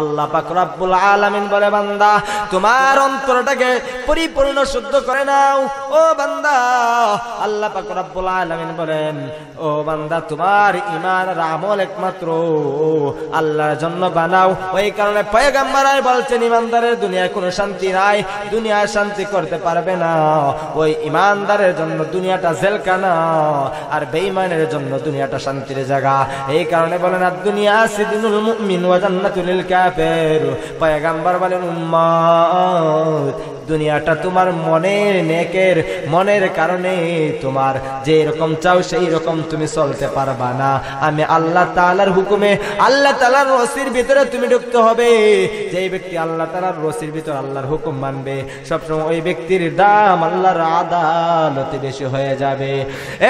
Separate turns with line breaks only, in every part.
আল্লাহ পাক রব্বুল আলামিন বলে বান্দা তোমার অন্তরটাকে পরিপূর্ণ শুদ্ধ করে নাও ও বান্দা আল্লাহ পাক রব্বুল আলামিন বলেন ও বান্দা তোমার ইমান আর আমল একমাত্র আল্লাহর জন্য বানাও ওই কারণে পয়গাম্বারাই বলছেন ইমানদারের দুনিয়ায় কোনো শান্তি নাই দুনিয়ায় শান্তি করতে পারবে না ওই ইমানদারের জন্য দুনিয়াটা জেলখানা আর বেঈমানের জন্য দুনিয়াটা শান্তির জায়গা এই কারণে বলেন আর দুনিয়া সিদিনুল মুমিন ওয়া জান্নাতুল কাফের পয়গাম্বার বলেন উম্মত দুনিয়াটা তোমার মনের নেকের মনের কারণে তোমার যে রকম চাও সেই রকম তুমি চলতে পারবা না আমি আল্লাহ তালার হুকুমে আল্লাহ তালার রসির ভিতরে তুমি ঢুকতে হবে যে ব্যক্তি আল্লাহ তালার রসির ভিতরে আল্লাহর হুকুম মানবে সবসময় ওই ব্যক্তির দাম আল্লাহর আদালতে বেশি হয়ে যাবে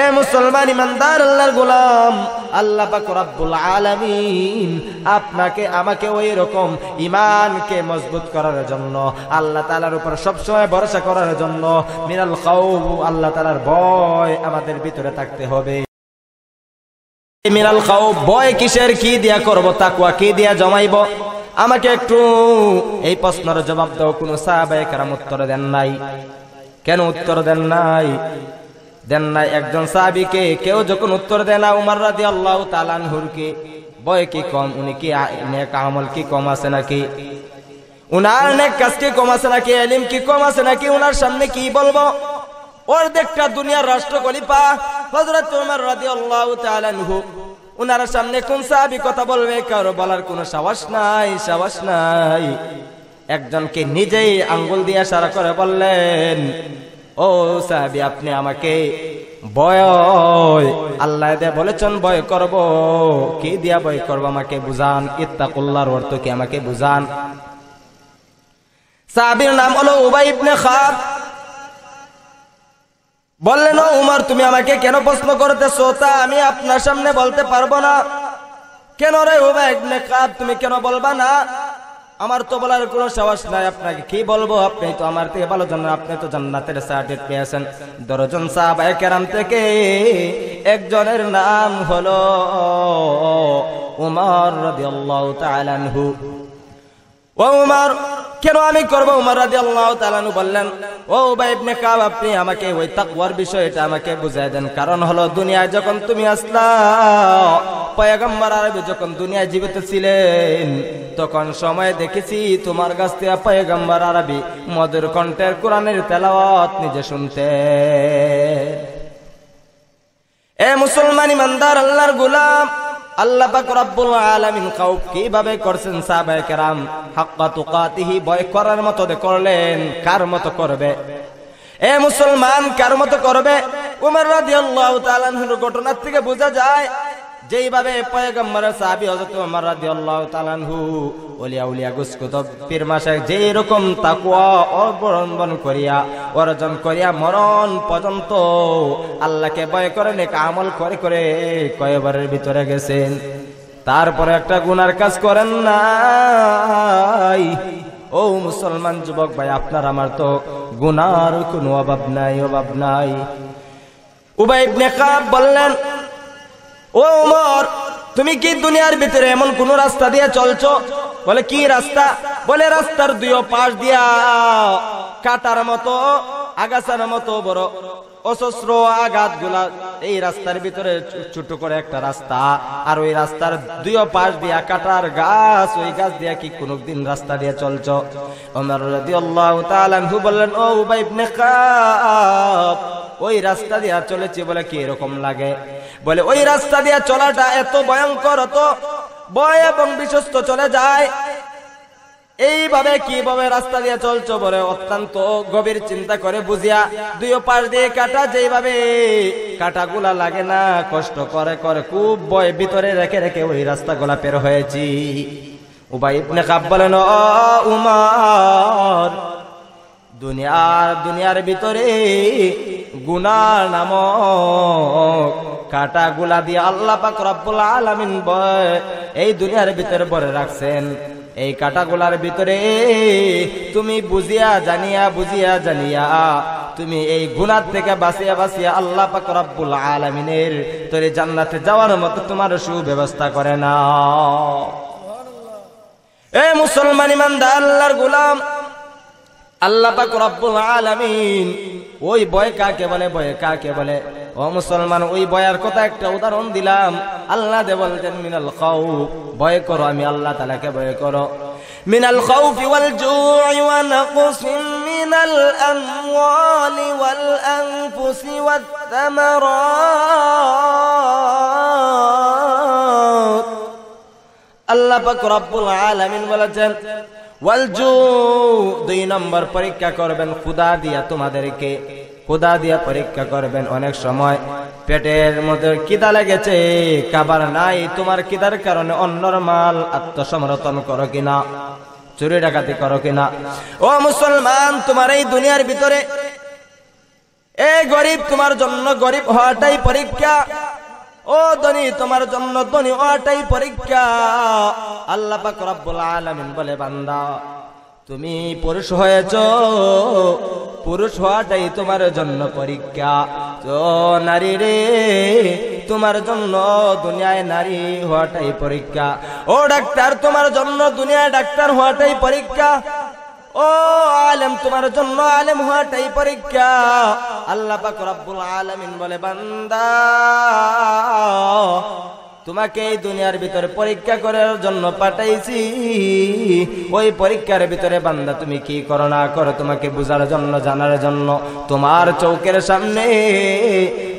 এ মুসলমান ইমানদার আল্লাহর গোলাম আল্লাহ রাব্বুল আলমিন আপনাকে আমাকে ওই রকম ইমানকে মজবুত করার জন্য আল্লাহ তালার উপর সব সবসময় ভরসা করার জন্য মিরাল কাউম আল্লাহ তালার বয় আমাদের ভিতরে থাকতে হবে মিরাল কাউ বয় কিসের কি দিয়া করব তাকুয়া কি দিয়া জমাইব আমাকে একটু এই প্রশ্নের জবাব দাও কোনো সাহাবায়ে উত্তর দেন নাই কেন উত্তর দেন নাই দেন নাই একজন সাহাবিকে কেউ যখন উত্তর দেনা না উমার রাজি আল্লাহ তালান হুরকে বয় কি কম উনি কি কামল কি কম আছে নাকি উনার অনেক কাজ কম আছে নাকি এলিম কি কম আছে নাকি উনার সামনে কি বলবো ওর দেখটা দুনিয়ার রাষ্ট্র কলিপা হজরত তোমার রাজি আল্লাহ তালু উনার সামনে কোন সাহাবি কথা বলবে কারো বলার কোনো সাহস নাই সাহস নাই একজনকে নিজেই আঙ্গুল দিয়ে সারা করে বললেন ও সাহাবি আপনি আমাকে বয় আল্লাহ দেয়া বলেছেন বয় করব কি দিয়া বয় করবো আমাকে বুঝান ইত্তাকুল্লার অর্থ কি আমাকে বুঝান সাহাবির নাম হলো উবাই ইবনে খাব বললেন উমর তুমি আমাকে কেন প্রশ্ন করতেছ তা আমি আপনার সামনে বলতে পারবো না কেন রে উবাই ইবনে খাব তুমি কেন বলবা না আমার তো বলার কোনো সাহস নাই আপনাকে কি বলবো আপনি তো আমার থেকে ভালো জানেন আপনি তো জান্নাতের সার্টিফিকেট পেয়েছেন দরজন সাহাব কেরাম থেকে একজনের নাম হলো উমর রাদিয়াল্লাহু তাআলা আনহু ও উমার কেন আমি করবো উমার রাজি আল্লাহ তালানু বললেন ও বাইবনে কাব আপনি আমাকে ওই তাকওয়ার বিষয়টা আমাকে বুঝাই দেন কারণ হলো দুনিয়ায় যখন তুমি আসলা পয়গম্বর আরবি যখন দুনিয়ায় জীবিত ছিলেন তখন সময় দেখেছি তোমার কাছ থেকে পয়গম্বর আরবি মধুর কণ্ঠের কোরআনের তেলাওয়াত নিজে শুনতে এ মুসলমান ইমানদার আল্লাহর গুলাম আল্লাহ পাক রব্বুল আলামিন কাউ কিভাবে করছেন সাহাবায়ে কেরাম হাক্কা তুকাতিহি ভয় করার মতো করলেন কার মতো করবে এ মুসলমান কার মতো করবে উমর রাদিয়াল্লাহু তাআলার ঘটনা থেকে বোঝা যায় যেইভাবে পয়গম্বর সাহাবি হযরত ওমর রাদিয়াল্লাহু তাআলা আনহু ওলিয়া উলিয়া গুসকুতব পীর মাশায়েখ যেই রকম তাকওয়া অবলম্বন করিয়া অর্জন করিয়া মরণ পর্যন্ত আল্লাহকে ভয় করে নেক আমল করে করে কয়বারের ভিতরে গেছেন তারপরে একটা গুনার কাজ করেন নাই ও মুসলমান যুবক ভাই আপনার আমার তো গুনার কোনো অভাব নাই অভাব নাই উবাই ইবনে কাব বললেন ও ওমর তুমি কি দুনিয়ার ভিতরে এমন কোন রাস্তা দিয়ে চলছো বলে কি রাস্তা বলে রাস্তার দুই পাশ দিয়া কাটার মতো আগাছার মতো বড় অসস্র আঘাত গুলা এই রাস্তার ভিতরে ছোট করে একটা রাস্তা আর ওই রাস্তার দুই পাশ দিয়া কাটার গাছ ওই গাছ দিয়া কি কোনো দিন রাস্তা দিয়ে চলছ ওমর রাদিয়াল্লাহু তাআলা বললেন ও উবাই ইবনে ওই রাস্তা দিয়া চলেছে বলে কি এরকম লাগে বলে ওই রাস্তা দিয়া চলাটা এত ভয়ঙ্কর অত ভয় এবং বিশ্বস্ত চলে যায় এইভাবে কিভাবে রাস্তা দিয়ে চলছো বলে অত্যন্ত গভীর চিন্তা করে বুঝিয়া দুই পাশ দিয়ে কাটা যেভাবে কাটাগুলা লাগে না কষ্ট করে করে খুব বয় ভিতরে রেখে রেখে ওই রাস্তাগুলা পের হয়েছি উবাই ইবনে কাব বলেন উমার দুনিয়ার দুনিয়ার ভিতরে গুনার নাম কাটা গুলা দিয়ে আল্লাহ পাক রব্বুল আলামিন বয় এই দুনিয়ার ভিতরে বলে রাখছেন এই কাটাগুলার ভিতরে তুমি বুঝিয়া জানিয়া বুঝিয়া জানিয়া তুমি এই গুনার থেকে বাঁচিয়া বাঁচিয়া আল্লাহ পাকুল আলমিনের তোর জান্নাতে যাওয়ার মতো তোমার সুব্যবস্থা করে না এ মুসলমান ইমানদার আল্লাহর গুলাম আল্লাহ পাক রব্বুল আলামিন ওই বয় কাকে বলে বয় কাকে বলে ও মুসলমান ওই বয়ার কথা একটা উদাহরণ দিলাম আল্লাহ দে বলতেন মিনাল খাও ভয় করো আমি আল্লাহ তালাকে ভয় করো মিনাল খাও ওয়াল জুই ওয়া নাকসিম মিনাল আমওয়ালি ওয়াল আনফুসি ওয়াত তামারাত আল্লাহ পাক রব্বুল আলামিন বলেছেন দুই নম্বর পরীক্ষা করবেন খুদা দিয়া তোমাদেরকে খুদা দিয়া পরীক্ষা করবেন অনেক সময় পেটের মধ্যে কিদা লেগেছে কাবার নাই তোমার কিদার কারণে অন্যর মাল আত্মসমর্থন করো কিনা চুরি ডাকাতি করো কিনা ও মুসলমান তোমার এই দুনিয়ার ভিতরে এ গরিব তোমার জন্য গরিব হওয়াটাই পরীক্ষা ও ধনী তোমার জন্য ধনী ওটাই পরীক্ষা আল্লাহ রব্বুল আলমিন বলে বান্দা তুমি পুরুষ হয়েছ পুরুষ হওয়াটাই তোমার জন্য পরীক্ষা তো নারী রে তোমার জন্য দুনিয়ায় নারী হওয়াটাই পরীক্ষা ও ডাক্তার তোমার জন্য দুনিয়ায় ডাক্তার হওয়াটাই পরীক্ষা ও আলেম তোমার জন্য আলেম হওয়াটাই পরীক্ষা আল্লাহ পাক আলমিন আলামিন বলে বান্দা তোমাকে এই দুনিয়ার ভিতরে পরীক্ষা করার জন্য পাঠাইছি ওই পরীক্ষার ভিতরে বান্দা তুমি কি করো না করো তোমাকে বোঝার জন্য জানার জন্য তোমার চৌকের সামনে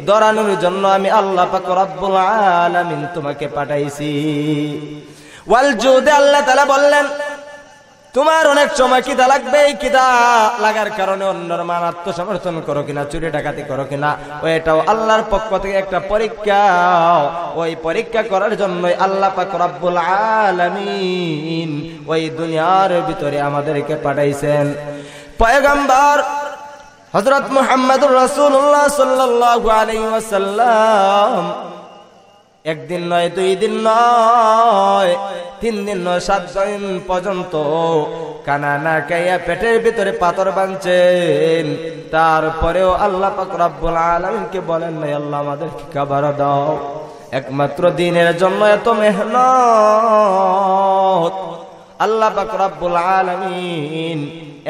দরানোর জন্য আমি আল্লাহ পাক রব্বুল আলামিন তোমাকে পাঠাইছি ওয়াল জুদে আল্লাহ তালা বললেন তোমার অনেক সময় কিদা লাগবে এই কিদা লাগার কারণে অন্যর মান আত্মসমর্থন করো কিনা চুরি ডাকাতি করো কিনা ও এটাও আল্লাহর পক্ষ থেকে একটা পরীক্ষা ওই পরীক্ষা করার জন্য আল্লাহ পাক রব্বুল আলামিন ওই দুনিয়ার ভিতরে আমাদেরকে পাঠাইছেন পয়গম্বর হযরত মুহাম্মদুর রাসূলুল্লাহ সাল্লাল্লাহু আলাইহি ওয়াসাল্লাম একদিন নয় দুই দিন নয় তিন দিন নয় সাত দিন পর্যন্ত কানা না কাইয়া পেটের ভিতরে পাথর বাঁধছেন তারপরেও আল্লাহ পাক রব্বুল আলমকে বলেন নাই আল্লাহ আমাদের খাবার দাও একমাত্র দিনের জন্য এত মেহনত আল্লাহ পাক রব্বুল আলমিন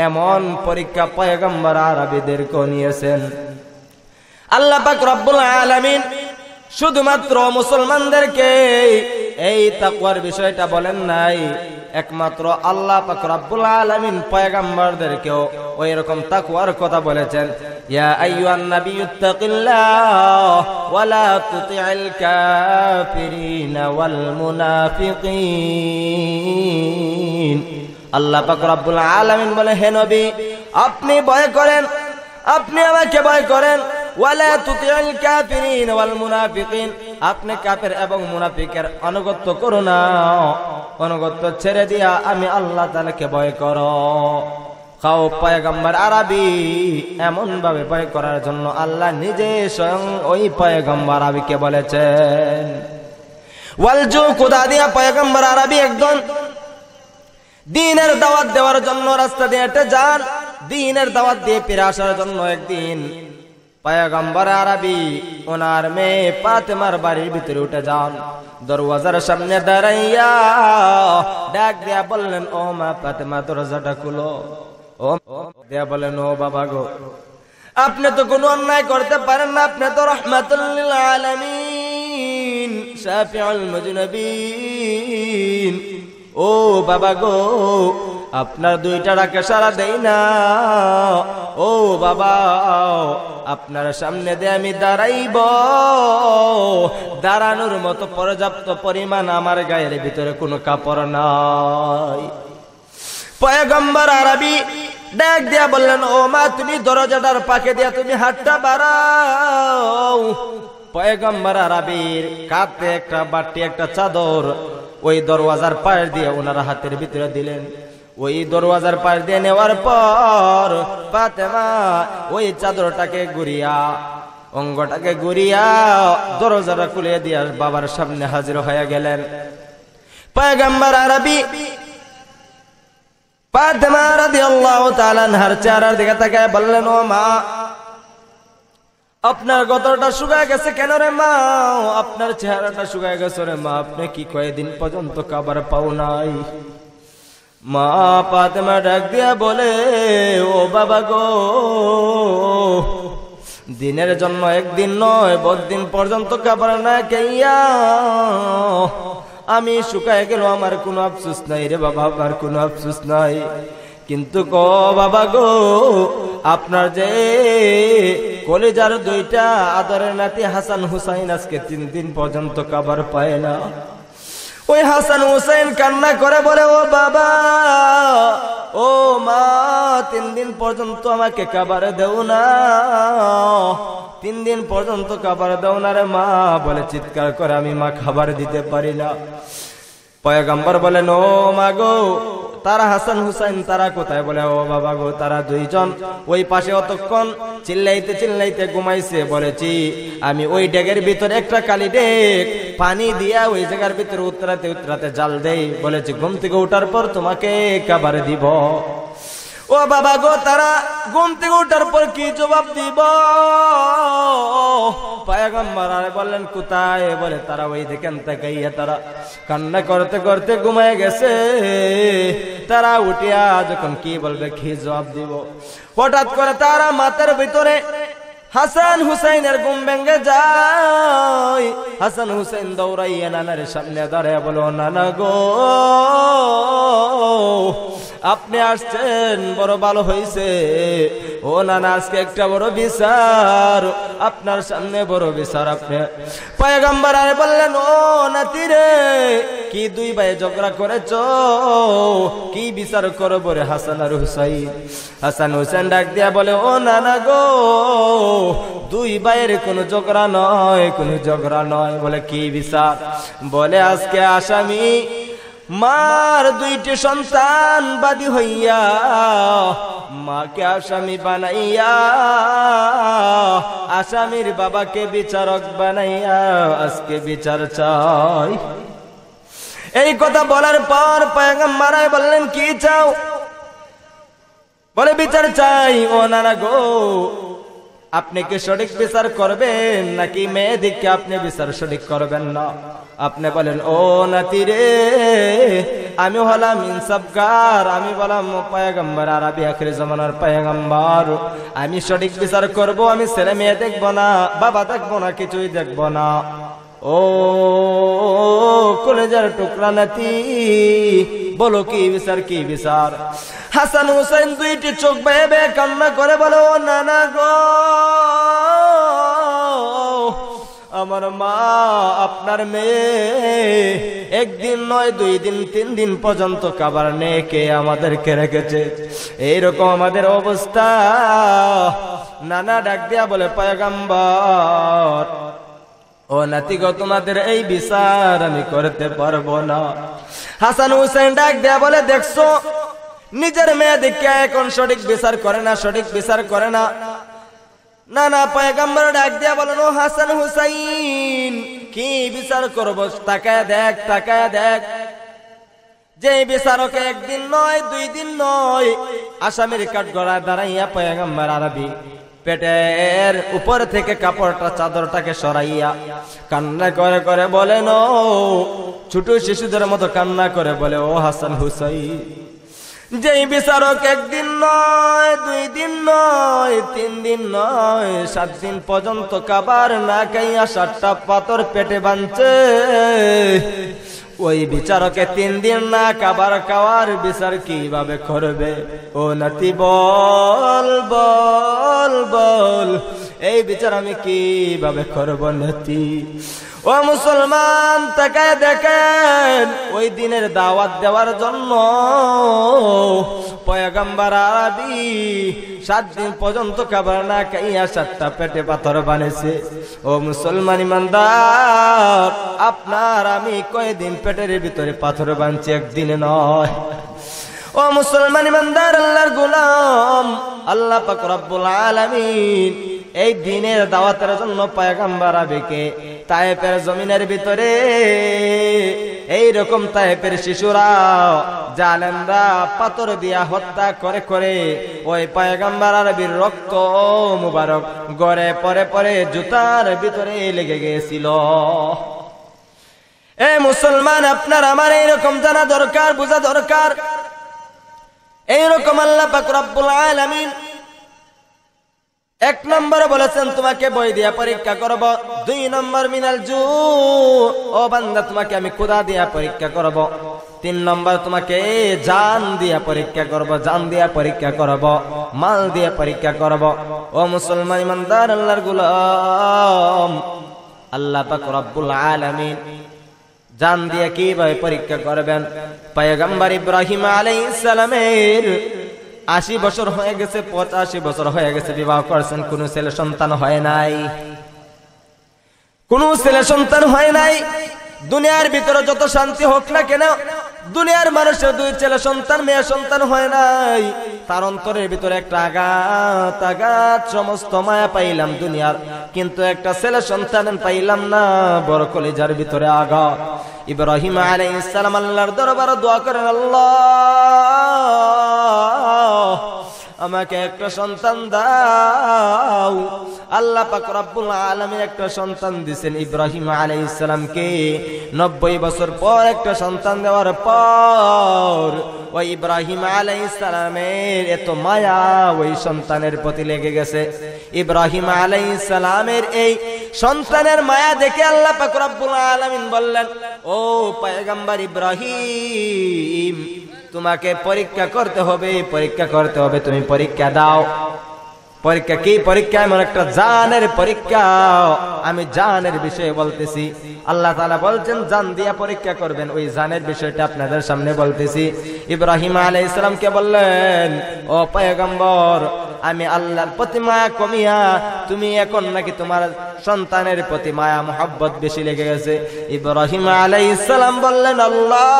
এমন পরীক্ষা পয়গম্বর আরবিদেরকেও নিয়েছেন আল্লাহ পাক রব্বুল আলমিন শুধুমাত্র মুসলমানদেরকে এই তাকুয়ার বিষয়টা বলেন নাই একমাত্র আল্লাহ পাক রব্বুল আলামিন পয়গাম্বরদেরকেও ওই রকম তাকুয়ার কথা বলেছেন
ইয়া আইয়ুহান
নাবিয়্যু তাকিল্লাহ ওয়া লা তুতি'ল কাফিরিন ওয়াল মুনাফিকিন আল্লাহ পাক রব্বুল আলামিন বলে হেনবি আপনি ভয় করেন আপনি আমাকে ভয় করেন ওয়ালা তুতিউল কাফিরিন ওয়াল মুনাফিকিন আপনি কাফের এবং মুনাফিকের অনুগত্য করো না অনুগত্য ছেড়ে দিয়া আমি আল্লাহ তাআলাকে ভয় করো খাও পয়গম্বর আরবি এমন ভাবে ভয় করার জন্য আল্লাহ নিজে স্বয়ং ওই পয়গম্বর আরবিকে বলেছেন ওয়ালজু কোদা দিয়া পয়গম্বর আরবি একজন দিনের দাওয়াত দেওয়ার জন্য রাস্তা দিয়ে হেঁটে যান দিনের দাওয়াত দিয়ে ফিরে আসার জন্য একদিন পায়গম্বর আরবি ওনার মেয়ে পাতমার বাড়ির ভিতরে উঠে যান দরওয়াজার সামনে দাঁড়াইয়া ডাক দিয়া বললেন ও মা পাতমা দরজাটা খুলো ও দিয়া বললেন ও বাবা গো আপনি তো কোনো অন্যায় করতে পারেন না আপনি তো রহমাতুল্লিল আলমিন শাফিউল মজনবীন ও বাবা গো আপনার দুইটা ডাকে সারা দেই না ও বাবা আপনার সামনে দিয়ে আমি দাঁড়াইব দাঁড়ানোর মতো পর্যাপ্ত পরিমাণ আমার গায়ের ভিতরে কোনো কাপড় নাই পয়গম্বর আরবি ডাক দিয়া বললেন ও মা তুমি দরজাটার পাকে দিয়া তুমি হাটটা বাড়াও পয়গম্বর আরবির কাতে একটা বাটি একটা চাদর ওই দরওয়াজার পায়ের দিয়ে ওনার হাতের ভিতরে দিলেন ওই দরওয়াজার পাশ দিয়ে নেওয়ার পর ফাতেমা ওই চাদরটাকে ঘুরিয়া অঙ্গটাকে ঘুরিয়া দরজাটা খুলে দিয়ার বাবার সামনে হাজির হয়ে গেলেন পয়গম্বর আরবি ফাতেমা রাদিয়াল্লাহু তাআলা হার চেহারার দিকে তাকে বললেন ও মা আপনার গতটা শুকায় গেছে কেন রে মা আপনার চেহারাটা শুকায় গেছে রে মা আপনি কি কয়েকদিন পর্যন্ত কাবার পাও নাই মা মা ডাক দিয়া বলে ও বাবা গো দিনের জন্য একদিন নয় বদিন পর্যন্ত কাবার না কেয়া আমি শুকায় গেল আমার কোনো আফসুস নাই রে বাবা আমার কোনো আফসুস নাই কিন্তু ক বাবা গো আপনার যে কলেজার দুইটা আদরের নাতি হাসান হুসাইন আজকে তিন দিন পর্যন্ত কাবার পায় না ওই হাসান হুসাইন কান্না করে বলে ও বাবা ও মা তিন দিন পর্যন্ত আমাকে কাবারে দেও না তিন দিন পর্যন্ত কাবারে দেও না রে মা বলে চিৎকার করে আমি মা খাবার দিতে পারি না পয়গাম্বর বলেন ও মা গো তারা হাসান হুসাইন তারা কোথায় বলে ও বাবা গো তারা দুইজন ওই পাশে অতক্ষণ চিল্লাইতে চিল্লাইতে ঘুমাইছে বলেছি আমি ওই ডেগের ভিতরে একটা কালি ডেক পানি দিয়া ওই জায়গার ভিতরে উতরাতে উতরাতে জাল দেই বলেছি ঘুম থেকে উঠার পর তোমাকে কাবার দিব ও বাবা গো তারা ঘুম থেকে ওঠার পর কি জবাব দিব পায়গম্বর আর বললেন কোথায় বলে তারা ওই দেখেন তাকাইয়া তারা কান্না করতে করতে ঘুমায় গেছে তারা উঠিয়া যখন কি বলবে কি জবাব দিব হঠাৎ করে তারা মাথার ভিতরে হাসান হুসাইনের গুম ভেঙ্গে যায় হাসান হুসাইন দৌড়াইয়া নানার সামনে দাঁড়ায় বলো নানা গো আপনি আসছেন বড় ভালো হয়েছে ও নানা আজকে একটা বড় বিচার আপনার সামনে বড় বিচার আপনি পায়গাম্বার আর বললেন ও নাতি রে কি দুই ভাই ঝগড়া করেছ কি বিচার করো বরে হাসান আর হুসাইন হাসান হুসেন ডাক দিয়া বলে ও নানা গো দুই বাইয়ের কোনো ঝগড়া নয় কোনো ঝগড়া নয় বলে কি বিচার বলে আজকে আসামি মার দুইটি সন্তান বাদী হইয়া মাকে আসামি বানাইয়া আসামির বাবাকে বিচারক বানাইয়া আজকে বিচার চাই এই কথা বলার পর মারায় বললেন কি চাও বলে বিচার চাই ও নানা গো আপনি কি সঠিক বিচার করবেন নাকি মেয়ে আপনি বিচার সঠিক করবেন না আপনি বলেন ও নাতি রে আমি হলাম ইনসাফগার আমি বলাম পায়গম্বর আরবি আখির জমানার পায়গম্বর আমি সঠিক বিচার করব আমি ছেলে মেয়ে দেখবো না বাবা দেখবো না কিছুই দেখবো না ও কলেজার টুকরা নাতি বলো কি বিচার কি বিচার হাসান হুসেন দুইটি চোখ বেবে কান্না করে বলো নানা গো আমার মা আপনার মেয়ে একদিন নয় দুই দিন তিন দিন পর্যন্ত কাবার নেকে আমাদেরকে রেখেছে এইরকম আমাদের অবস্থা নানা ডাক দিয়া বলে পয়গাম্বর ও নাতিগ তোমাদের এই বিচার আমি করতে পারবো না হাসান হুসেন ডাক দেয়া বলে দেখছো নিজের মেয়ে দেখে এখন সঠিক বিচার করে না সঠিক বিচার করে না না না পয়গাম্বর ডাক দিয়া বলেন ও হাসান হুসাইন কি বিচার করবো তাকায় দেখ তাকায় দেখ যে বিচারক একদিন নয় দুই দিন নয় আসামের কাঠগড়ায় দাঁড়াইয়া পয়গাম্বর আরবি পেটের উপর থেকে কাপড়টা চাদরটাকে সরাইয়া কান্না করে করে বলে ন ছোট শিশুদের মতো কান্না করে বলে ও হাসান হুসাই যেই বিচারক একদিন নয় দুই দিন নয় তিন দিন নয় সাত দিন পর্যন্ত কাবার না খাইয়া সাতটা পাথর পেটে বাঁধছে ওই বিচারকে তিন দিন না কাবার কাওয়ার বিচার কিভাবে করবে ও নাতি বল বল বল এই বিচার আমি কিভাবে করব নাতি ও মুসলমান তাকায় দেখেন ওই দিনের দাওয়াত দেওয়ার জন্য পয়গাম্বার আদি সাত দিন পর্যন্ত খাবার না খাইয়া সাতটা পেটে পাথর বানিয়েছে ও মুসলমান ইমানদার আপনার আমি কয়দিন পেটের ভিতরে পাথর বানছি একদিন নয় ও মুসলমান ইমানদার আল্লাহর গুলাম আল্লাহ পাক রব্বুল আলামিন এই দিনের দাওয়াতের জন্য পায়গাম্বার আবেকে তায়েপের জমিনের ভিতরে এই রকম তায়েপের শিশুরা জালেন্দা পাথর দিয়া হত্যা করে করে ওই পায়গাম্বার আরবির রক্ত মুবারক গড়ে পরে পরে জুতার ভিতরে লেগে গেছিল এ মুসলমান আপনার আমার এইরকম জানা দরকার বোঝা দরকার এইরকম আল্লাহ পাক রব্বুল আলামিন এক নম্বরে বলেছেন তোমাকে বই দিয়া পরীক্ষা করব দুই নম্বর মিনাল জু ও বান্দা তোমাকে আমি কুদা দিয়া পরীক্ষা করব তিন নম্বর তোমাকে জান দিয়া পরীক্ষা করব জান দিয়া পরীক্ষা করব মাল দিয়া পরীক্ষা করব ও মুসলমান ইমানদার আল্লাহর গুলাম আল্লাহ পাক রব্বুল আলামিন জান দিয়া কিভাবে পরীক্ষা করবেন পয়গম্বর ইব্রাহিম আলাইহিস সালামের আশি বছর হয়ে গেছে পঁচাশি বছর হয়ে গেছে বিবাহ করছেন কোনো ছেলে সন্তান হয় নাই কোনো ছেলে সন্তান হয় নাই দুনিয়ার ভিতরে যত শান্তি হোক না কেন দুনিয়ার মানুষের দুই ছেলে সন্তান মেয়ে সন্তান হয় নাই তার অন্তরের ভিতরে একটা আঘাত আঘাত সমস্ত মায়া পাইলাম দুনিয়ার কিন্তু একটা ছেলে সন্তান পাইলাম না বড় কলেজার ভিতরে আঘাত ইব্রাহিম আলাই ইসলাম আল্লাহর দরবার দোয়া করেন আল্লাহ আমাকে একটা সন্তান দাও আল্লাহ পাক রব্বুল আলামিন একটা সন্তান দিছেন ইব্রাহিম আলাইহিস কে 90 বছর পর একটা সন্তান দেওয়ার পর ওই ইব্রাহিম আলাইহিস সালামের এত মায়া ওই সন্তানের প্রতি লেগে গেছে ইব্রাহিম আলাইহিস সালামের এই সন্তানের মায়া দেখে আল্লাহ পাক রব্বুল আলামিন বললেন ও পয়গম্বর ইব্রাহিম তোমাকে পরীক্ষা করতে হবে পরীক্ষা করতে হবে তুমি পরীক্ষা দাও পরীক্ষা কি পরীক্ষা এমন একটা জানের পরীক্ষা আমি জানের বিষয়ে বলতেছি আল্লাহ তালা বলছেন জান দিয়া পরীক্ষা করবেন ওই জানের বিষয়টা আপনাদের সামনে বলতেছি ইব্রাহিম আলাই ইসলামকে বললেন ও পয়গম্বর আমি আল্লাহর প্রতি মায়া কমিয়া তুমি এখন নাকি তোমার সন্তানের প্রতি মায়া মোহাব্বত বেশি লেগে গেছে ইব্রাহিম আলাই ইসলাম বললেন আল্লাহ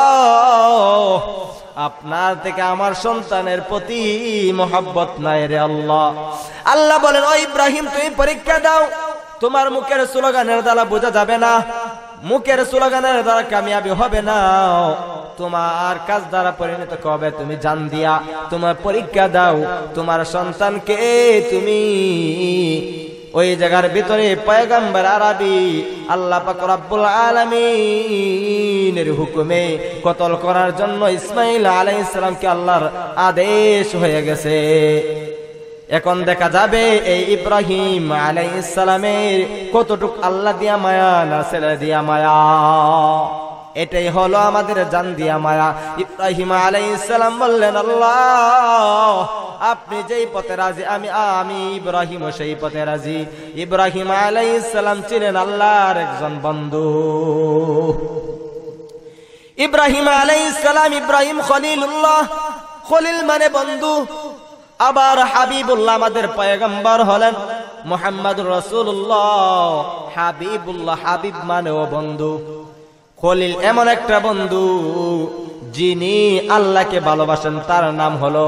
আপনার থেকে আমার সন্তানের প্রতি মোহাব্বত নাই রে আল্লাহ আল্লাহ বলেন ও ইব্রাহিম তুমি পরীক্ষা দাও তোমার মুখের স্লোগানের দ্বারা বোঝা যাবে না মুখের স্লোগানের দ্বারা কামিয়াবি হবে না তোমার কাজ দ্বারা পরিণত কবে তুমি জান দিয়া তোমার পরীক্ষা দাও তোমার সন্তানকে তুমি ওই জায়গার ভিতরে পয়গম্বর আরবি আল্লাহ আব্বুল আলমিনের হুকুমে কতল করার জন্য ইসমাইল আলাই ইসলামকে আল্লাহর আদেশ হয়ে গেছে এখন দেখা যাবে এই ইব্রাহিম আলাই ইসলামের কতটুক আল্লাহ দিয়া মায়া না ছেলে দিয়া মায়া এটাই হলো আমাদের জান দিয়া মায়া ইব্রাহিম আলাই ইসলাম বললেন আল্লাহ আপনি যেই পথে রাজি আমি আমি ইব্রাহিম সেই পথে রাজি ইব্রাহিম আলাই ইসলাম ছিলেন আল্লাহর একজন বন্ধু ইব্রাহিম আলাই ইসলাম ইব্রাহিম খলিলুল্লাহ খলিল মানে বন্ধু আবার হাবিবুল্লাহ আমাদের পয়গম্বর হলেন মোহাম্মদ রসুল্লাহ হাবিবুল্লাহ হাবিব মানে ও বন্ধু খলিল এমন একটা বন্ধু যিনি আল্লাহকে ভালোবাসেন তার নাম হলো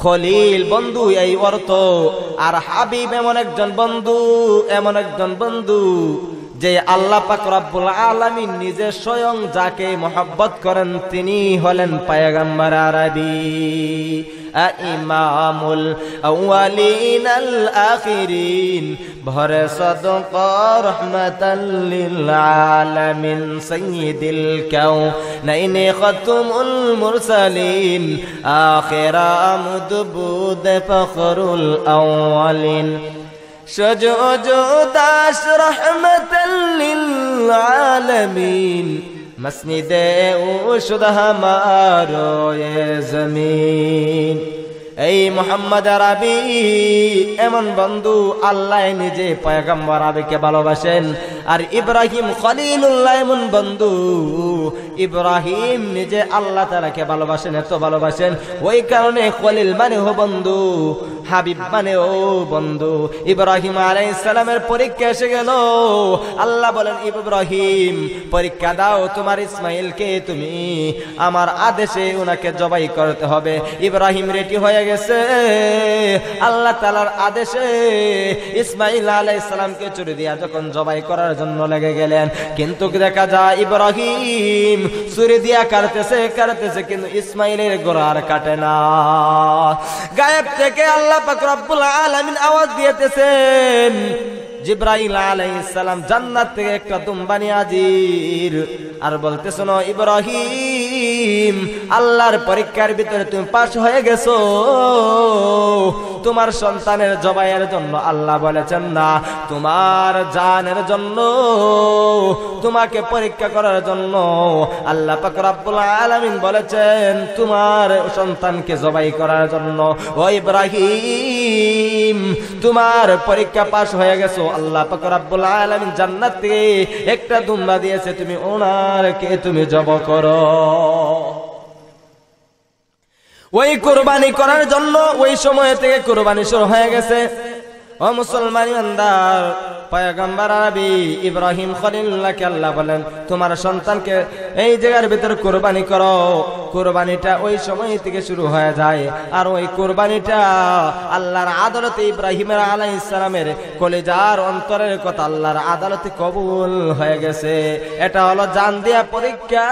খলিল বন্ধু এই অর্থ আর হাবিব এমন একজন বন্ধু এমন একজন বন্ধু যে আল্লাহ পাক রাব্বুল আলামিন নিজে স্বয়ং যাকে মহব্বত করেন তিনি হলেন পায়গাম্বার আরবি ইমামুল আউয়ালিন আল আখিরিন ভরে সদক রহমাতাল লিল আলামিন সাইয়্যিদিল নাইনে খতমুল মুরসালিন আখিরা আমদবুদ ফখরুল আউয়ালিন سجود داش رحمة للعالمين مسند شد এই মোহাম্মদ এমন বন্ধু আল্লাহ নিজে পয়গম্বর আবিকে ভালোবাসেন আর ইব্রাহিম খলিলুল্লাহ এমন বন্ধু ইব্রাহিম নিজে আল্লাহ তালাকে ভালোবাসেন এত ভালোবাসেন ওই কারণে খলিল মানে হো বন্ধু হাবিব মানে ও বন্ধু ইব্রাহিম আলাই ইসলামের পরীক্ষা এসে গেল আল্লাহ বলেন ইব্রাহিম পরীক্ষা দাও তোমার ইসমাইল কে তুমি আমার আদেশে ওনাকে জবাই করতে হবে ইব্রাহিম রেডি হয়ে গেছে আল্লাহ তালার আদেশে ইসমাইল আলাই ইসলামকে চুরি দিয়া যখন জবাই করার জন্য লেগে গেলেন কিন্তু দেখা যায় ইব্রাহিম চুরি দিয়া কাটতেছে কাটতেছে কিন্তু ইসমাইলের গোড়ার কাটে না গায়েব থেকে আল্লাহ আল্লাহ পাক রব্বুল আলামিন আওয়াজ দিয়েতেছেন জিব্রাইল আলাইসালাম জান্নাত থেকে একটা দুম্বা নিয়ে আর বলতে শোনো ইব্রাহিম আল্লাহর পরীক্ষার ভিতরে তুমি পাশ হয়ে গেছো তোমার সন্তানের জবাইয়ের জন্য আল্লাহ বলেছেন না তোমার জানের জন্য তোমাকে পরীক্ষা করার জন্য আল্লাহ পাক রব্বুল আলামিন বলেছেন তোমার সন্তানকে জবাই করার জন্য ও ইব্রাহিম তোমার পরীক্ষা পাশ হয়ে গেছো আল্লাহ পাকুল আলম জান্নাতি একটা দুম্বা দিয়েছে তুমি ওনার কে তুমি জব করো ওই কোরবানি করার জন্য ওই সময় থেকে কোরবানি শুরু হয়ে গেছে ও মুসলমান আন্দার পয়গম্বর আরবি ইব্রাহিম খলিল্লাহকে বলেন তোমার সন্তানকে এই জায়গার ভিতরে কোরবানি করো কোরবানিটা ওই সময় থেকে শুরু হয়ে যায় আর ওই কোরবানিটা আল্লাহর আদালতে ইব্রাহিমের আলাই ইসলামের কলেজার অন্তরের কথা আল্লাহর আদালতে কবুল হয়ে গেছে এটা হলো জান দিয়া পরীক্ষা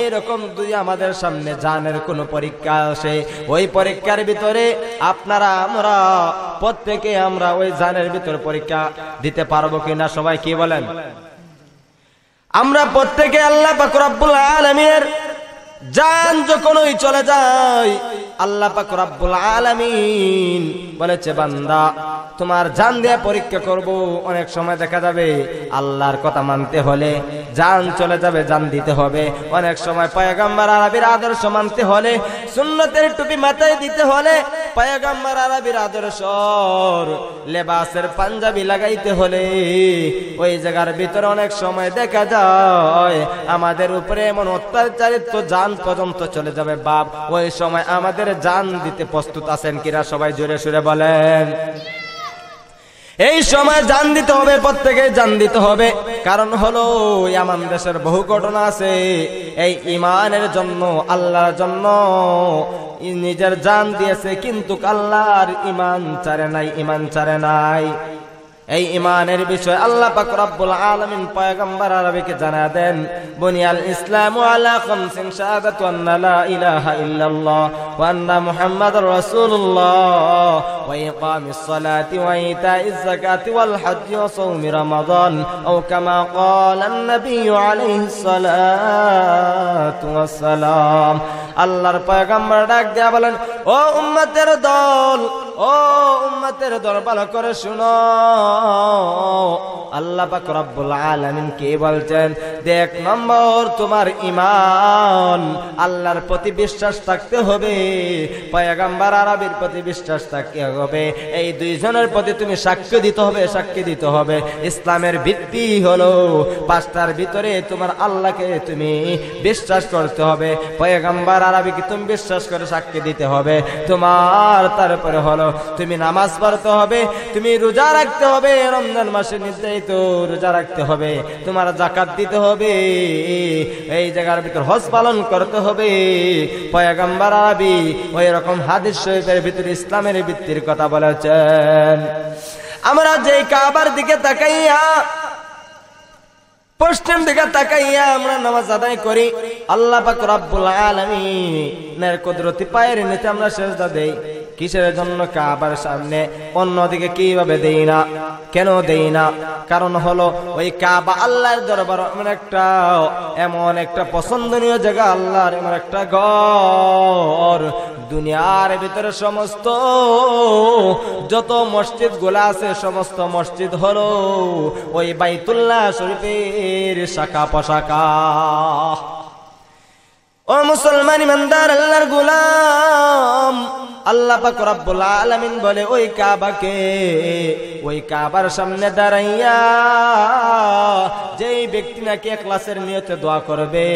এইরকম দুই আমাদের সামনে জানের কোনো পরীক্ষা আসে ওই পরীক্ষার ভিতরে আপনারা আমরা প্রত্যেকে আমরা ওই জানের ভিতর পরীক্ষা দিতে পারবো কিনা সবাই কি বলেন আমরা প্রত্যেকে আল্লাহ আব্বুল আলমের যান যখনই চলে যায় আল্লাহ পাক রব্বুল আলামিন বলেছে বান্দা তোমার জান দিয়ে পরীক্ষা করব অনেক সময় দেখা যাবে আল্লাহর কথা মানতে হলে জান চলে যাবে জান দিতে হবে অনেক সময় পয়গাম্বার আরবির আদর্শ মানতে হলে সুন্নতের টুপি মাথায় দিতে হলে পয়গাম্বার আরবির আদর্শ লেবাসের পাঞ্জাবি লাগাইতে হলে ওই জায়গার ভিতরে অনেক সময় দেখা যায় আমাদের উপরে এমন অত্যাচারিত জান জান পর্যন্ত চলে যাবে বাপ ওই সময় আমাদের জান দিতে প্রস্তুত আছেন কিরা সবাই জোরে সুরে বলেন এই সময় জান দিতে হবে প্রত্যেকে জান দিতে হবে কারণ হলো ইয়ামান দেশের বহু ঘটনা আছে এই ইমানের জন্য আল্লাহর জন্য নিজের জান দিয়েছে কিন্তু আল্লাহর ইমান চারে নাই ইমান চারে নাই এই ইমানের বিষয় আল্লাহ পাক রব্বুল আলামিন পয়গম্বর আরবিকে জানা দেন বুনিয়াল ইসলাম আলা খামসিন শাহাদাতু আন্না লা ইলাহা ইল্লাল্লাহ ওয়া আন্না মুহাম্মাদুর রাসূলুল্লাহ ওয়া ইকামিস সালাতি ওয়া ইতাইজ যাকাতি ওয়াল হজ্জি ওয়া সাওমি রমাদান আও কামা ক্বালা আন-নবী আলাইহিস সালাতু ওয়াস সালাম আল্লাহর পয়গম্বর ডাক দেয়া বলেন ও উম্মতের দল ও উম্মতের দল ভালো করে শুনো আল্লাহ পাক রব্বুল আলামিন কে বলছেন দেখ নম্বর তোমার ইমান আল্লাহর প্রতি বিশ্বাস থাকতে হবে পয়গম্বর আরবের প্রতি বিশ্বাস থাকতে হবে এই দুইজনের প্রতি তুমি সাক্ষ্য দিতে হবে সাক্ষী দিতে হবে ইসলামের ভিত্তি হলো পাঁচটার ভিতরে তোমার আল্লাহকে তুমি বিশ্বাস করতে হবে পয়গম্বর আরবিকে তুমি বিশ্বাস করে সাক্ষী দিতে হবে তোমার তারপরে হলো তুমি নামাজ পড়তে হবে তুমি রোজা রাখতে হবে রমজান মাসে নির্ধারিত রোজা রাখতে হবে তোমার জাকাত দিতে হবে এই জায়গার ভিতর হজ পালন করতে হবে পয়াগম্বার আবি ওই রকম হাদিস শরীফের ভিতর ইসলামের ভিত্তির কথা বলেছেন আমরা যে কাবার দিকে তাকাইয়া পশ্চিম দিকে তাকাইয়া আমরা নামাজ আদায় করি আল্লাহ পাক রব্বুল আলামিনের কুদরতি পায়ের নিচে আমরা সেজদা দেই কিসের জন্য কাবার সামনে অন্যদিকে কিভাবে দেই না কেন দেই না কারণ হলো ওই কাবা আল্লাহর দরবার এমন একটা এমন একটা পছন্দনীয় জায়গা আল্লাহর এমন একটা ঘর দুনিয়ার ভিতরে সমস্ত যত মসজিদ গুলা আছে সমস্ত মসজিদ হলো ওই বাইতুল্লাহ শরীফের শাখা পশাখা ও মুসলমান ইমানদার আল্লাহর গুলাম আল্লাহ পাক রব্বুল আলামিন বলে ওই কাবাকে ওই কাবার সামনে দাঁড়াইয়া যেই ব্যক্তি নাকি ক্লাসের নিয়তে দোয়া করবে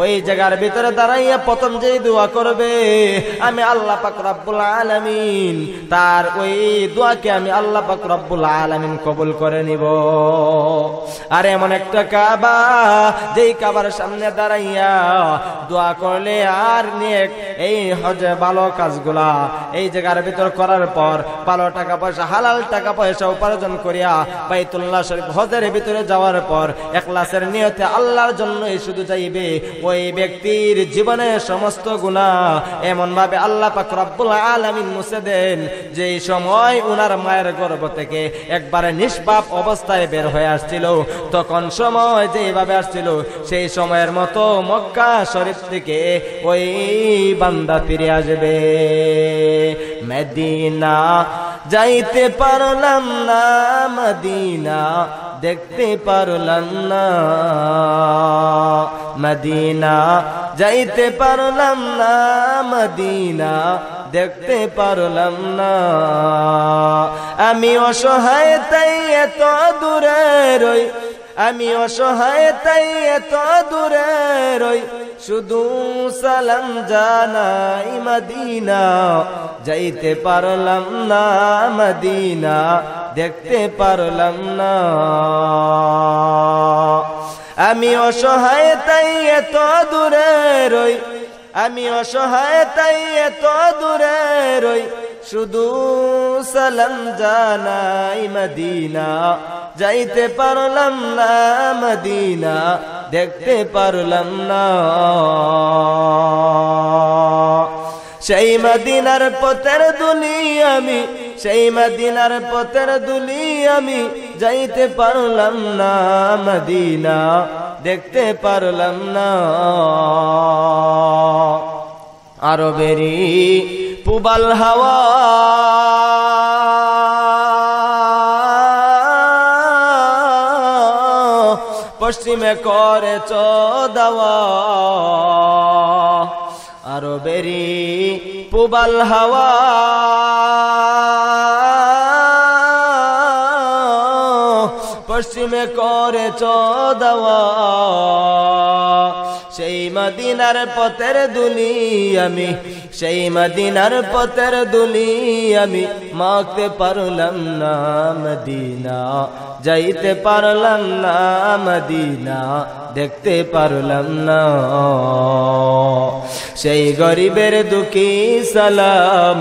ওই জায়গার ভিতরে দাঁড়াইয়া প্রথম যেই দোয়া করবে আমি আল্লাহ পাক রব্বুল আলামিন তার ওই দোয়াকে আমি আল্লাহ পাক রব্বুল আলামিন কবুল করে নিব আর এমন একটা কাবা যেই কাবার সামনে দাঁড়াইয়া দোয়া করলে আর নেক এই হজে ভালো কাজগুলা এই জায়গার ভিতর করার পর ভালো টাকা পয়সা হালাল টাকা পয়সা উপার্জন করিয়া বাইতুল্লাহ শরীফ হজের ভিতরে যাওয়ার পর একলাসের নিয়তে আল্লাহর জন্যই শুধু যাইবে ওই ব্যক্তির জীবনে সমস্ত গুণা ভাবে আল্লাহ পাক রব্বুল আলামিন মুছে দেন যে সময় উনার মায়ের গর্ভ থেকে একবারে নিষ্পাপ অবস্থায় বের হয়ে আসছিল তখন সময় যেভাবে আসছিল সেই সময়ের মতো মক্কা শরীফ থেকে ওই বান্দা ফিরে আসবে মদিনা যাইতে পারলাম না মদিনা দেখতে পারলাম না মদিনা যাইতে পারলাম না মদিনা দেখতে পারলাম না আমি অসহায় তাই এত দূরে রই আমি অসহায় তাই এত দূরে রই শুধু সালাম জানাই মদিনা যাইতে পারলাম না মদিনা দেখতে পারলাম না আমি অসহায় তাই এত দূরে রই আমি অসহায় তাই এত দূরে রই শুধু সালাম জানাই মদিনা যাইতে পারলাম না মদিনা দেখতে পারলাম না সেই মদিনার পথের দুলি আমি সেই মদিনার পথের দুলি আমি যাইতে পারলাম না মদিনা দেখতে পারলাম না আরবেরি পুবাল হাওয়া পশ্চিমে করে চদাওয়া আরবেরি পুবাল হাওয়া পশ্চিমে করে চদাওয়া সেই মদিনার পথের দুলি আমি সেই মদিনার পথের দুলি আমি মাখতে পারলাম না মদিনা যাইতে পারলাম না মদিনা দেখতে পারলাম না সেই গরিবের দুঃখী সালাম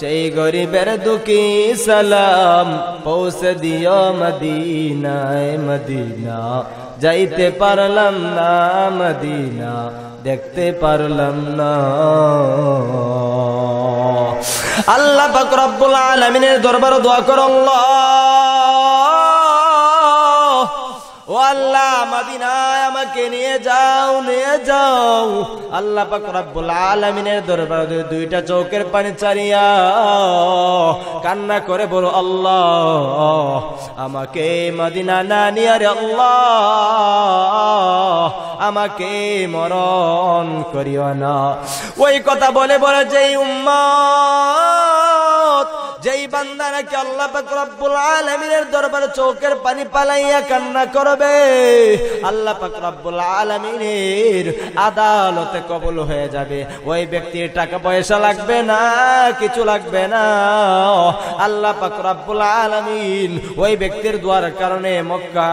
সেই গরিবের দুঃখী সালাম পৌঁছে দিয় মদিনায় মদিনা যাইতে পারলাম না মদিনা দেখতে পারলাম না আল্লাহ পাক রব্বুল আলামিনের দরবারে দোয়া করল্লা আল্লাহ মাদিনায় আমাকে নিয়ে যাও নিয়ে যাও আল্লাহ পাক আলমিনের দরবার দুইটা চৌকের পানি চারিয়া কান্না করে বলো আল্লাহ আমাকে মাদিনা না নিয়ারে আল্লাহ আমাকে মরণ করিও না ওই কথা বলে বলে যে উম্মা যেই বান্দা নাকি আল্লাহ রব্বুল আলমিনের দরবারে চোখের পানি পালাইয়া কান্না করবে আল্লাহ রব্বুল আলমিনের আদালতে কবল হয়ে যাবে ওই ব্যক্তির টাকা পয়সা লাগবে না কিছু লাগবে না আল্লাহ রব্বুল আলমিন ওই ব্যক্তির দোয়ার কারণে মক্কা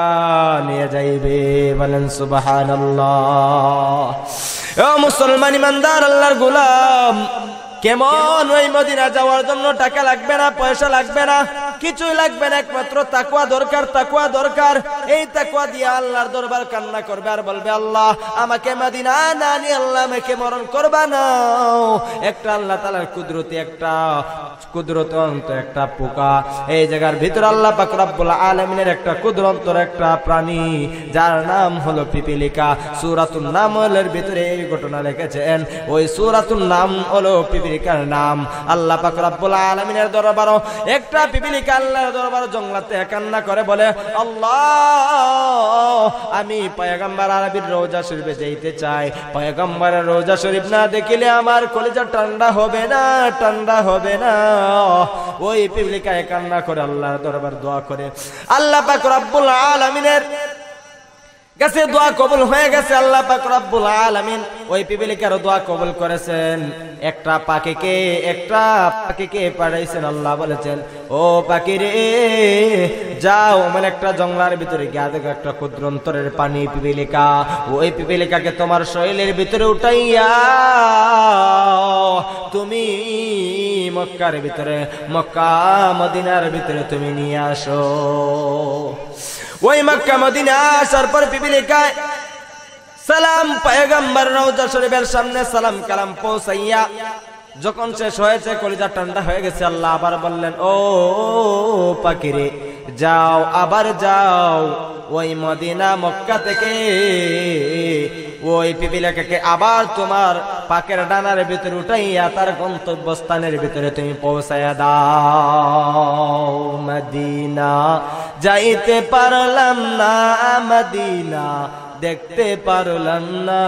নিয়ে যাইবে বলেন সুবাহ মুসলমান ইমানদার আল্লাহর গুলাম কেমন ওই মদিনা যাওয়ার জন্য টাকা লাগবে না পয়সা লাগবে না কিছুই লাগবে না একমাত্র তাকুয়া দরকার তাকুয়া দরকার এই তাকুয়া দিয়ে আল্লাহর দরবার কান্না করবে আর বলবে আল্লাহ আমাকে মদিনা না নিয়ে আল্লাহ আমাকে মরণ করবা না একটা আল্লাহ তালার কুদরতি একটা কুদরত অন্ত একটা পোকা এই জায়গার ভিতর আল্লাহ পাকরাবুল আলমিনের একটা কুদরন্তর একটা প্রাণী যার নাম হলো পিপিলিকা সুরাতুল নামলের ভিতরে এই ঘটনা লিখেছেন ওই সুরাতুল নাম হলো পিপিলিকা পিপিলিকার নাম আল্লাহ পাক রব্বুল আলামিনের দরবারও একটা পিপিলিকা আল্লাহর দরবার জঙ্গলাতে কান্না করে বলে আল্লাহ আমি পয়গম্বর আরবির রোজা শরীফে যেতে চাই পয়গম্বরের রোজা শরীফ না দেখিলে আমার কলিজা ঠান্ডা হবে না ঠান্ডা হবে না ওই পিপিলিকায় কান্না করে আল্লাহর দরবার দোয়া করে আল্লাহ পাক রব্বুল আলামিনের গেছে দোয়া কবুল হয়ে গেছে আল্লাহ পাক রব্বুল আলামিন ওই পিপিলিকার দোয়া কবুল করেছেন একটা পাখিকে একটা পাখিকে পাঠাইছেন আল্লাহ বলেছেন ও পাখি রে যাও মানে একটা জঙ্গলের ভিতরে গিয়া দেখো একটা অন্তরের পানি পিপিলিকা ওই পিপিলিকাকে তোমার শরীরের ভিতরে উঠাইয়া তুমি মক্কার ভিতরে মক্কা মদিনার ভিতরে তুমি নিয়ে আসো ওই মক্কা মদিনা আসার পর পিপিলিকায় লেখায় সালাম পায়গম্বর রওজা শরীফের সামনে সালাম কালাম পৌঁছাইয়া যখন শেষ হয়েছে কলিজা ঠান্ডা হয়ে গেছে আল্লাহ আবার বললেন ও পাকিরে যাও আবার যাও ওই মদিনা মক্কা থেকে ওই পিপিলাকে আবার তোমার পাকের ডানার ভিতরে উঠাইয়া তার গন্তব্যস্থানের ভিতরে তুমি পৌঁছাইয়া দাও মদিনা যাইতে পারলাম না মদিনা দেখতে পারলাম না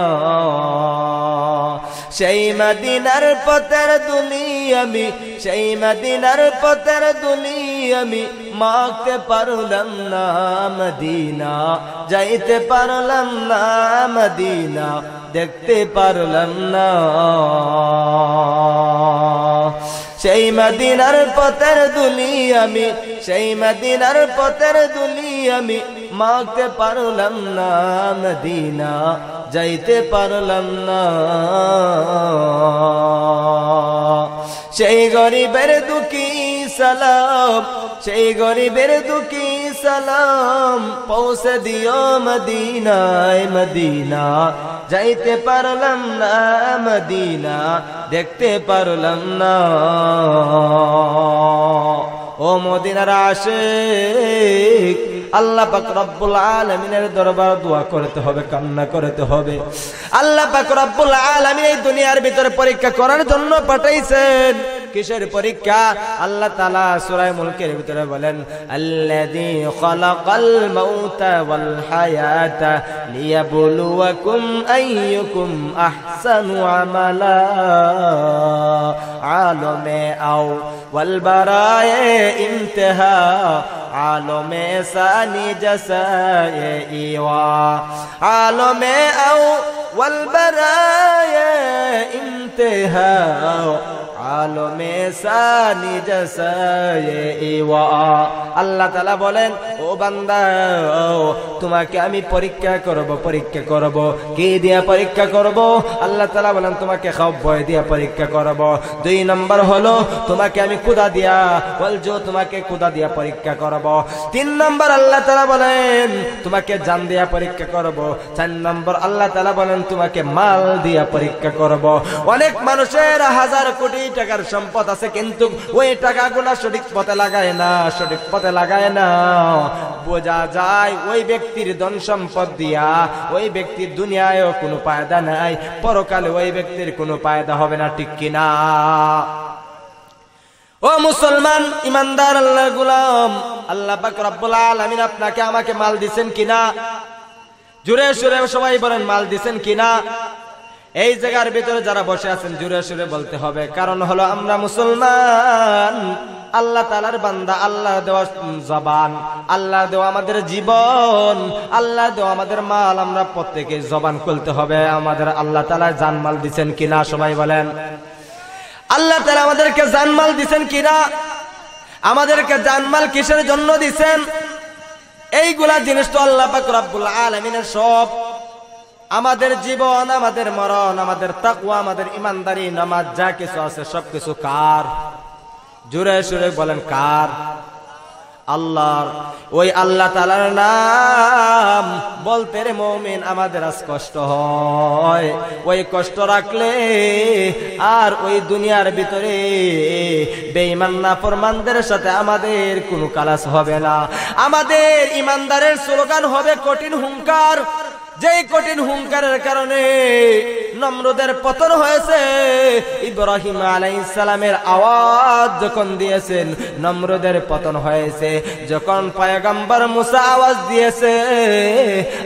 সেই মদিনার পথের দুনি আমি সেই মদিনার পথের দুনি আমি মাগতে পারলাম না মদিনা যাইতে পারলাম না মদিনা দেখতে পারলাম না সেই মদিনার পথের দুনি আমি সেই মদিনার পথের দুনি আমি মাগতে পারলাম না মদিনা যাইতে পারলাম না সেই গরিবের দুঃখী সালাম সেই গরিবের দুঃখী সালাম পৌঁছে দিও মদিনায় মদিনা যাইতে পারলাম না মদিনা দেখতে পারলাম না ও মদিনার আশেখ আল্লাহ পাক রব্বুল আলামিনের দরবার দোয়া করতে হবে কান্না করতে হবে আল্লাহ পাক রব্বুল আলামিন এই দুনিয়ার ভিতরে পরীক্ষা করার জন্য পাঠাইছেন কিসের পরীক্ষা আল্লাহ তাআলা সূরা মুলকের ভিতরে বলেন আল্লাযী খালাকাল মাউতা ওয়াল হায়াতা লিয়াবলুয়াকুম আইয়ুকুম আহসানু আমালা আলমে আও ওয়াল বারায়ে ইনতিহা عالمي ساني جسائي إيوا عالمي او والبرايا انتهاء আলমে আল্লাহ তালা বলেন ও বান্দা তোমাকে আমি পরীক্ষা করব পরীক্ষা করব কি দিয়া পরীক্ষা করব আল্লাহ তালা বলেন তোমাকে খব্বয় দিয়া পরীক্ষা করব দুই নম্বর হলো তোমাকে আমি কুদা দিয়া বলছো তোমাকে কুদা দিয়া পরীক্ষা করব তিন নম্বর আল্লাহ তালা বলেন তোমাকে জান দিয়া পরীক্ষা করব চার নম্বর আল্লাহ তালা বলেন তোমাকে মাল দিয়া পরীক্ষা করব অনেক মানুষের হাজার কোটি টাকার সম্পদ আছে কিন্তু ওই টাকাগুলো সঠিক পথে লাগায় না সঠিক পথে লাগায় না বোঝা যায় ওই ব্যক্তির ধন সম্পদ দিয়া ওই ব্যক্তির দুনিয়ায়ও কোনো পায়দা নাই পরকালে ওই ব্যক্তির কোনো পায়দা হবে না ঠিক কিনা ও মুসলমান ইমানদার আল্লাহ গুলাম আল্লাহ পাক রব্বুল আলামিন আপনাকে আমাকে মাল দিছেন কিনা জুড়ে সুরে সবাই বলেন মাল দিছেন কিনা এই জায়গার ভিতরে যারা বসে আছেন জুড়ে সুরে বলতে হবে কারণ হলো আমরা মুসলমান আল্লাহ তালার বান্দা আল্লাহ দেওয়া জবান আল্লাহ দেওয়া আমাদের জীবন আল্লাহ দেওয়া আমাদের মাল আমরা প্রত্যেকে জবান খুলতে হবে আমাদের আল্লাহ তালা জানমাল দিচ্ছেন কিনা সবাই বলেন আল্লাহ তালা আমাদেরকে জানমাল দিচ্ছেন কিনা আমাদেরকে জানমাল কিসের জন্য দিচ্ছেন এইগুলা জিনিস তো আল্লাহ পাক রব্বুল আলমিনের সব আমাদের জীবন আমাদের মরণ আমাদের তাকুয়া আমাদের ইমানদারি নামাজ যা কিছু আছে সবকিছু কার জুড়ে সুরে বলেন কার আল্লাহর ওই আল্লাহ তালার নাম বলতে রে মৌমিন আমাদের আজ কষ্ট হয় ওই কষ্ট রাখলে আর ওই দুনিয়ার ভিতরে বেইমান না ফরমানদের সাথে আমাদের কোনো কালাস হবে না আমাদের ইমানদারের স্লোগান হবে কঠিন হুঙ্কার যেই কঠিন হুঙ্কারের কারণে নম্রদের পতন হয়েছে ইব্রাহিম ইসলামের আওয়াজ যখন দিয়েছেন নম্রদের পতন হয়েছে যখন পয়গম্বর মুসা আওয়াজ দিয়েছে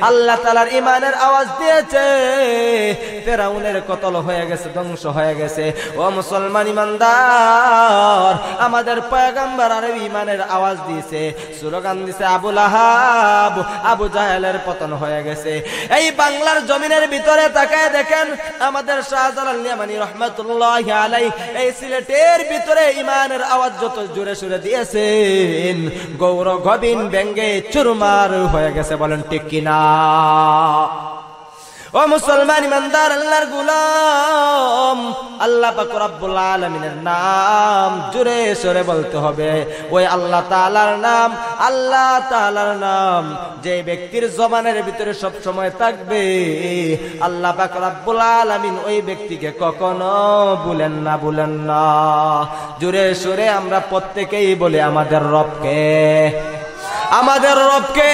আল্লাহ তালার ইমানের আওয়াজ দিয়েছে ফেরাউনের কতল হয়ে গেছে ধ্বংস হয়ে গেছে ও মুসলমান ইমানদার আমাদের পয়গম্বর আর ইমানের আওয়াজ দিয়েছে সুরগান দিছে আবুল আহাব আবু জাহেলের পতন হয়ে গেছে এই বাংলার জমিনের ভিতরে তাকায় দেখেন আমাদের শাহজালাল নিয়ামানি রহমতুল্লাহ আলাই এই সিলেটের ভিতরে ইমানের আওয়াজ যত জুড়ে সুরে দিয়েছেন গৌর গোবিন ব্যঙ্গে চুরমার হয়ে গেছে বলেন ঠিক কিনা ও মুসলমান ইমানদার আল্লাহর গুলাম আল্লাহ পাক রব্বুল আলামিনের নাম জোরে সরে বলতে হবে ওই আল্লাহ তাআলার নাম আল্লাহ তাআলার নাম যে ব্যক্তির জবানের ভিতরে সব সময় থাকবে আল্লাহ পাক রব্বুল আলামিন ওই ব্যক্তিকে কখনো বলেন না বলেন না জোরে সরে আমরা প্রত্যেকেই বলি আমাদের রবকে আমাদের রবকে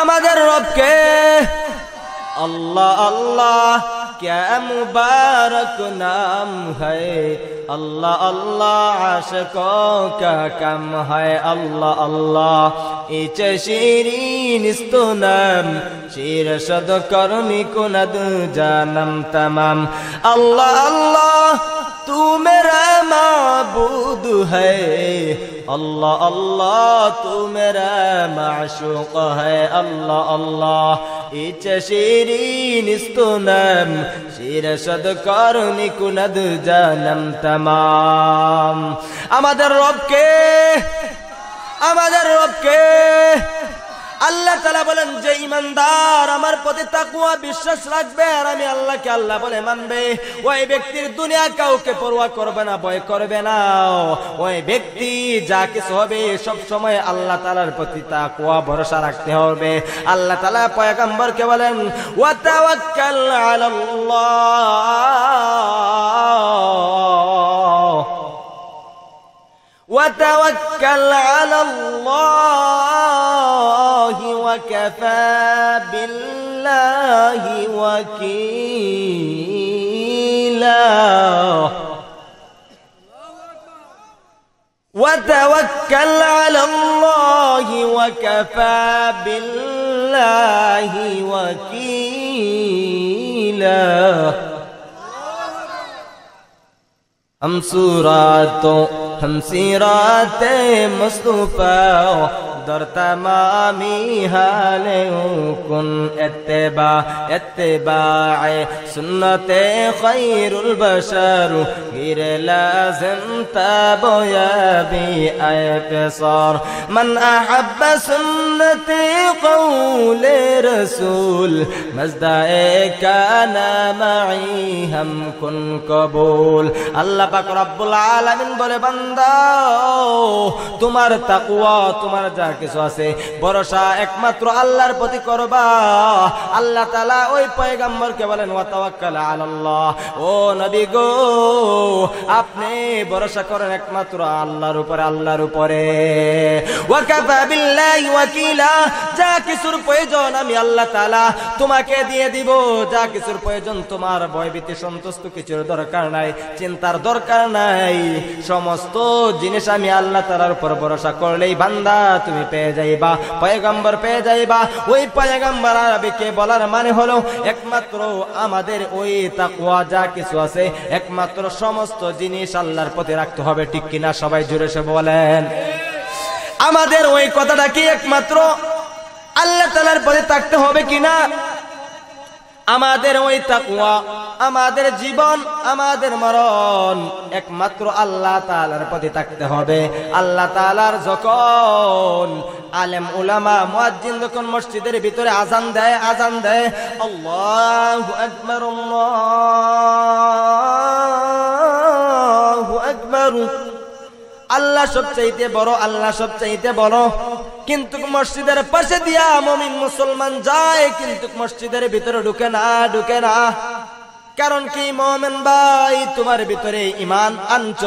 আমাদের রবকে الله الله کیا مبارک نام ہے اللہ اللہ عاشقوں کا کم ہے اللہ اللہ ایچ شیرین استو نام شیر شد کرنی کند جانم تمام اللہ اللہ تو میرا معبود ہے اللہ اللہ تو میرا معشوق ہے اللہ اللہ ایچ شیرین استو نام শিরসদ করুণি কুলদ জনম তমাম আমাদের রবকে আমাদের রবকে আল্লাহ তালা বলেন যে ইমানদার আমার প্রতি তাকুয়া বিশ্বাস রাখবে আর আমি আল্লাহকে আল্লাহ বলে মানবে ওই ব্যক্তির দুনিয়া কাউকে পড়ুয়া করবে না ভয় করবে না ওই ব্যক্তি যা কিছু হবে সব সময় আল্লাহ তালার প্রতি তাকুয়া ভরসা রাখতে হবে আল্লাহ তালা কে বলেন ওয়াতাওয়াক্কাল আলাল্লাহ ওয়াতাওয়াক্কাল আলাল্লাহ الله وكفى بالله وكيلا وتوكل على الله وكفى بالله وكيلا ہم سوراتوں ہم سیرات مصطفیٰ দর্তম আমি হালে কুন এতে বা এতে বা সুন্নতে খৈরুল বসারু গিরে লাবি আয়সর মন আহব সুন্নতে কৌলে রসুল মজদা কান মাই হম কুন কবুল আল্লাহ পাক রব্বুল আলমিন বলে বন্দ তোমার তাকুয়া তোমার যা কিছু আছে ভরসা একমাত্র আল্লাহর প্রতি করবা আল্লাহ তালা ওই পয়গাম্বরকে বলেন আল্লাহ ও নবী গো আপনি ভরসা করেন একমাত্র আল্লাহর উপরে আল্লাহর উপরে যা কিছুর প্রয়োজন আমি আল্লাহ তালা তোমাকে দিয়ে দিব যা কিছুর প্রয়োজন তোমার ভয়ভীতি সন্তুষ্ট কিছুর দরকার নাই চিন্তার দরকার নাই সমস্ত জিনিস আমি আল্লাহ তালার উপর ভরসা করলেই বান্দা তুমি পেয়ে যাইবা পয়গম্বর পেয়ে যাইবা ওই পয়গম্বর আরবিকে বলার মানে হলো একমাত্র আমাদের ওই যা কিছু আছে একমাত্র সমস্ত জিনিস আল্লাহর প্রতি রাখতে হবে ঠিক কিনা সবাই জুড়ে সে বলেন আমাদের ওই কথাটা কি একমাত্র আল্লাহ তালার পরে থাকতে হবে কিনা আমাদের ওই তাকুয়া আমাদের জীবন আমাদের মরণ একমাত্র আল্লাহ তালার প্রতি থাকতে হবে আল্লাহ তালার যখন আলেম উলামা মুয়াজ্জিন যখন মসজিদের ভিতরে আজান দেয় আজান দেয় আল্লাহ আকবর আল্লাহ একবার আল্লাহ সব চাইতে বড় আল্লাহ সব চাইতে বড় কিন্তু মসজিদের পাশে দিয়া মমিন মুসলমান যায় কিন্তু মসজিদের ভিতরে ঢুকে না ঢুকে না কারণ কি মমেন ভাই তোমার ভিতরে ইমান আনছ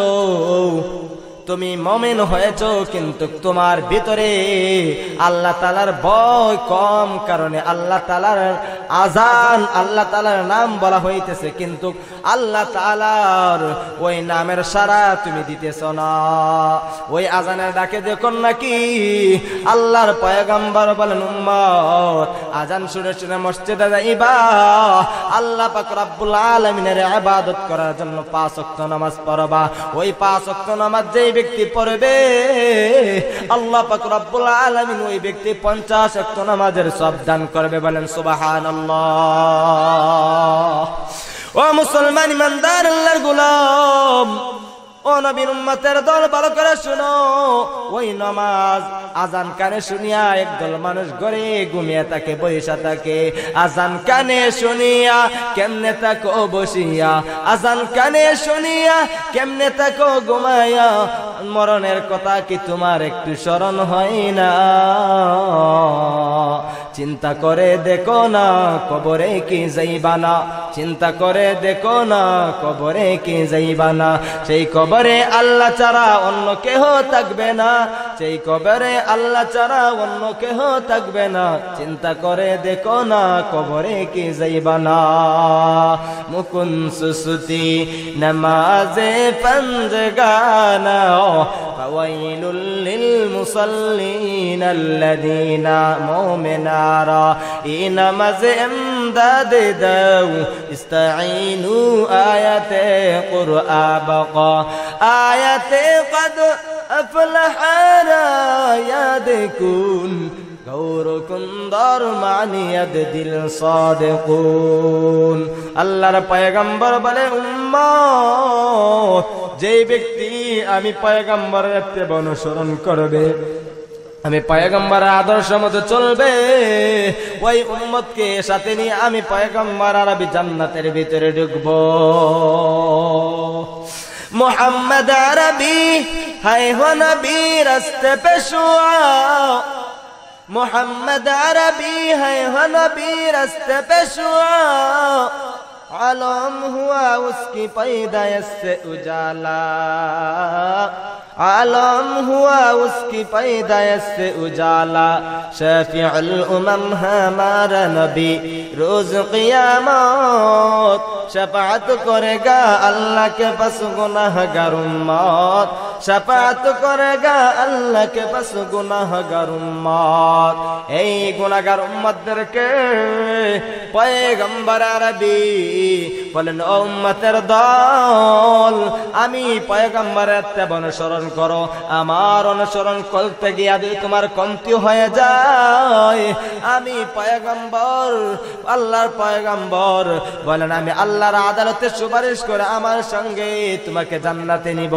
তুমি মমেন হয়েছ কিন্তু তোমার ভিতরে আল্লাহ তালার বয় কম কারণে আল্লাহ তালার আজান আল্লাহ তালার নাম বলা হইতেছে কিন্তু আল্লাহ তালার ওই নামের সারা তুমি দিতেছ না ওই আজানের ডাকে দেখুন নাকি আল্লাহর পয়গাম্বার বলেন উম্মত আজান শুনে শুনে মসজিদে যাইবা আল্লাহ পাকুল আলমিনের আবাদত করার জন্য পাঁচ অক্ত নামাজ পড়বা ওই পাঁচ অক্ত নামাজ যেই ব্যক্তি পড়বে আল্লাহ পাক রব্বুল আলামিন ওই ব্যক্তি 50 ওয়াক্ত নামাজের সব দান করবে বলেন সুবহানাল্লাহ ও মুসলমান ইমানদার আল্লাহর গোলাম ও দল ভালো করে ওই আজান কানে শুনিয়া একদল মানুষ আজান কানে শুনিয়া কেমনে তাকো বসিয়া আজান কানে শুনিয়া কেমনে তাকো ঘুমাইয়া মরণের কথা কি তোমার একটু স্মরণ হয় না চিন্তা করে দেখো না কবরে কি যাইবানা চিন্তা করে দেখো না কবরে কি যাইবানা সেই কবরে আল্লাহ চারা অন্য কেহ থাকবে না সেই কবরে আল্লাহ চারা অন্য কেহ থাকবে না চিন্তা করে দেখো না কবরে কি যাইবানা মুকুন সুসুতি নমাজে পঞ্জ গান ওয়াইলুল মোমেনা নামাজে আয়াতে আয়াতে গৌরকুন্দর মানিয়াদ দিল সাদেকুন আল্লাহর পয়গম্বর বলে উম্ম যেই ব্যক্তি আমি পয়গম্বরের অনুসরণ করবে আমি পয়গম্বর আদর্শ মতো চলবে ওই কে সাথে নিয়ে আমি পয়গম্বর আরবি জান্নাতের ভিতরে ঢুকবো মোহাম্মদ আরবি হো নবি রাস্তে পেশুয়া মোহাম্মদ আরবি হো নবি রাস্তে পেশুয়া আলম হুয়া উসকি পৈদায় উজালা عالم ہوا اس کی پیدائش سے اجالا شفیع الامم ہمارا نبی روز قیامت شفاعت کرے گا اللہ کے پس گناہ گر امت شفاعت کرے گا اللہ کے پس گناہ گر امت اے گناہ گر امت در کے پیغمبر عربی বলেন ও উম্মতের দল আমি পয়গম্বরের তেবন স্মরণ অনুসরণ করো আমার অনুসরণ করতে গিয়া যদি তোমার কমতি হয়ে যায় আমি পয়গম্বর আল্লাহর পয়গম্বর বলেন আমি আল্লাহর আদালতে সুপারিশ করে আমার সঙ্গে তোমাকে জান্নাতে নিব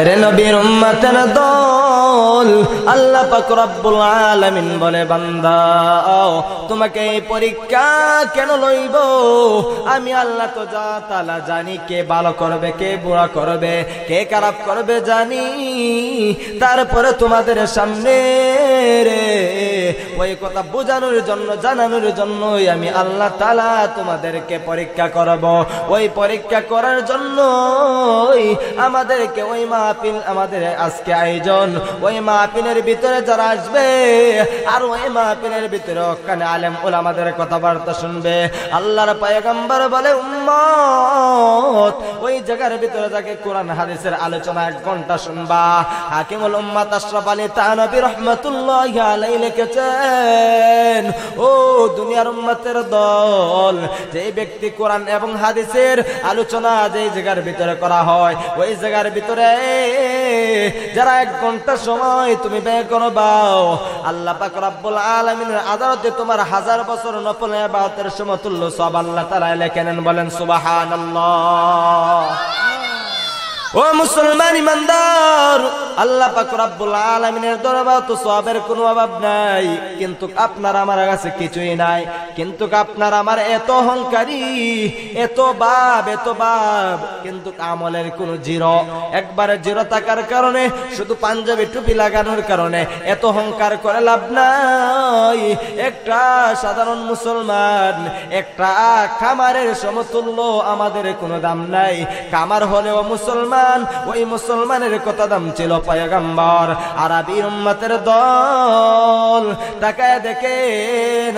এরে নবীর উম্মতের দল বল আল্লাহ পাকুরাবুল আলমিন বলে বান্দা তোমাকে এই পরীক্ষা কেন লইব আমি আল্লাহ তো যা তালা জানি কে ভালো করবে কে বুড়া করবে কে খারাপ করবে জানি তারপরে তোমাদের সামনে রে ওই কথা বোঝানোর জন্য জানানোর জন্যই আমি আল্লাহ তালা তোমাদেরকে পরীক্ষা করব ওই পরীক্ষা করার জন্য আমাদেরকে ওই মাহফিল আমাদের আজকে আয়োজন ওই ওই মাহফিলের ভিতরে যারা আসবে আর ওই মাহফিলের ভিতরে ওখানে আলেম ওলামাদের কথাবার্তা শুনবে আল্লাহর পায়গাম্বার বলে উম্মত ওই জায়গার ভিতরে যাকে কোরআন হাদিসের আলোচনা এক ঘন্টা শুনবা হাকিমুল উম্মাত আশরাফ আলী তানবী রহমতুল্লাহ আলাই লিখেছেন ও দুনিয়ার উম্মতের দল যে ব্যক্তি কোরআন এবং হাদিসের আলোচনা যে জায়গার ভিতরে করা হয় ওই জায়গার ভিতরে যারা এক ঘন্টা সময় সময় তুমি ব্যয় করো বাও আল্লাহ পাক রব্বুল আলামিনের আদালতে তোমার হাজার বছর নফল ইবাদতের সমতুল্য সব আল্লাহ তাআলা লেখেন বলেন সুবহানাল্লাহ ও মুসলমান ইমানদার আল্লাহ পাক রব্বুল আলামিনের দরবার তো সওয়াবের কোনো অভাব নাই কিন্তু আপনার আমার কাছে কিছুই নাই কিন্তু আপনার আমার এত অহংকারী এত বাপ এত বাপ কিন্তু আমলের কোনো জিরো একবারে জিরো থাকার কারণে শুধু পাঞ্জাবি টুপি লাগানোর কারণে এত অহংকার করে লাভ নাই একটা সাধারণ মুসলমান একটা খামারের সমতুল্য আমাদের কোনো দাম নাই কামার হলেও মুসলমান মুসলমান ওই মুসলমানের কত দাম ছিল পয়গম্বর আরবি উম্মতের দল তাকায় দেখে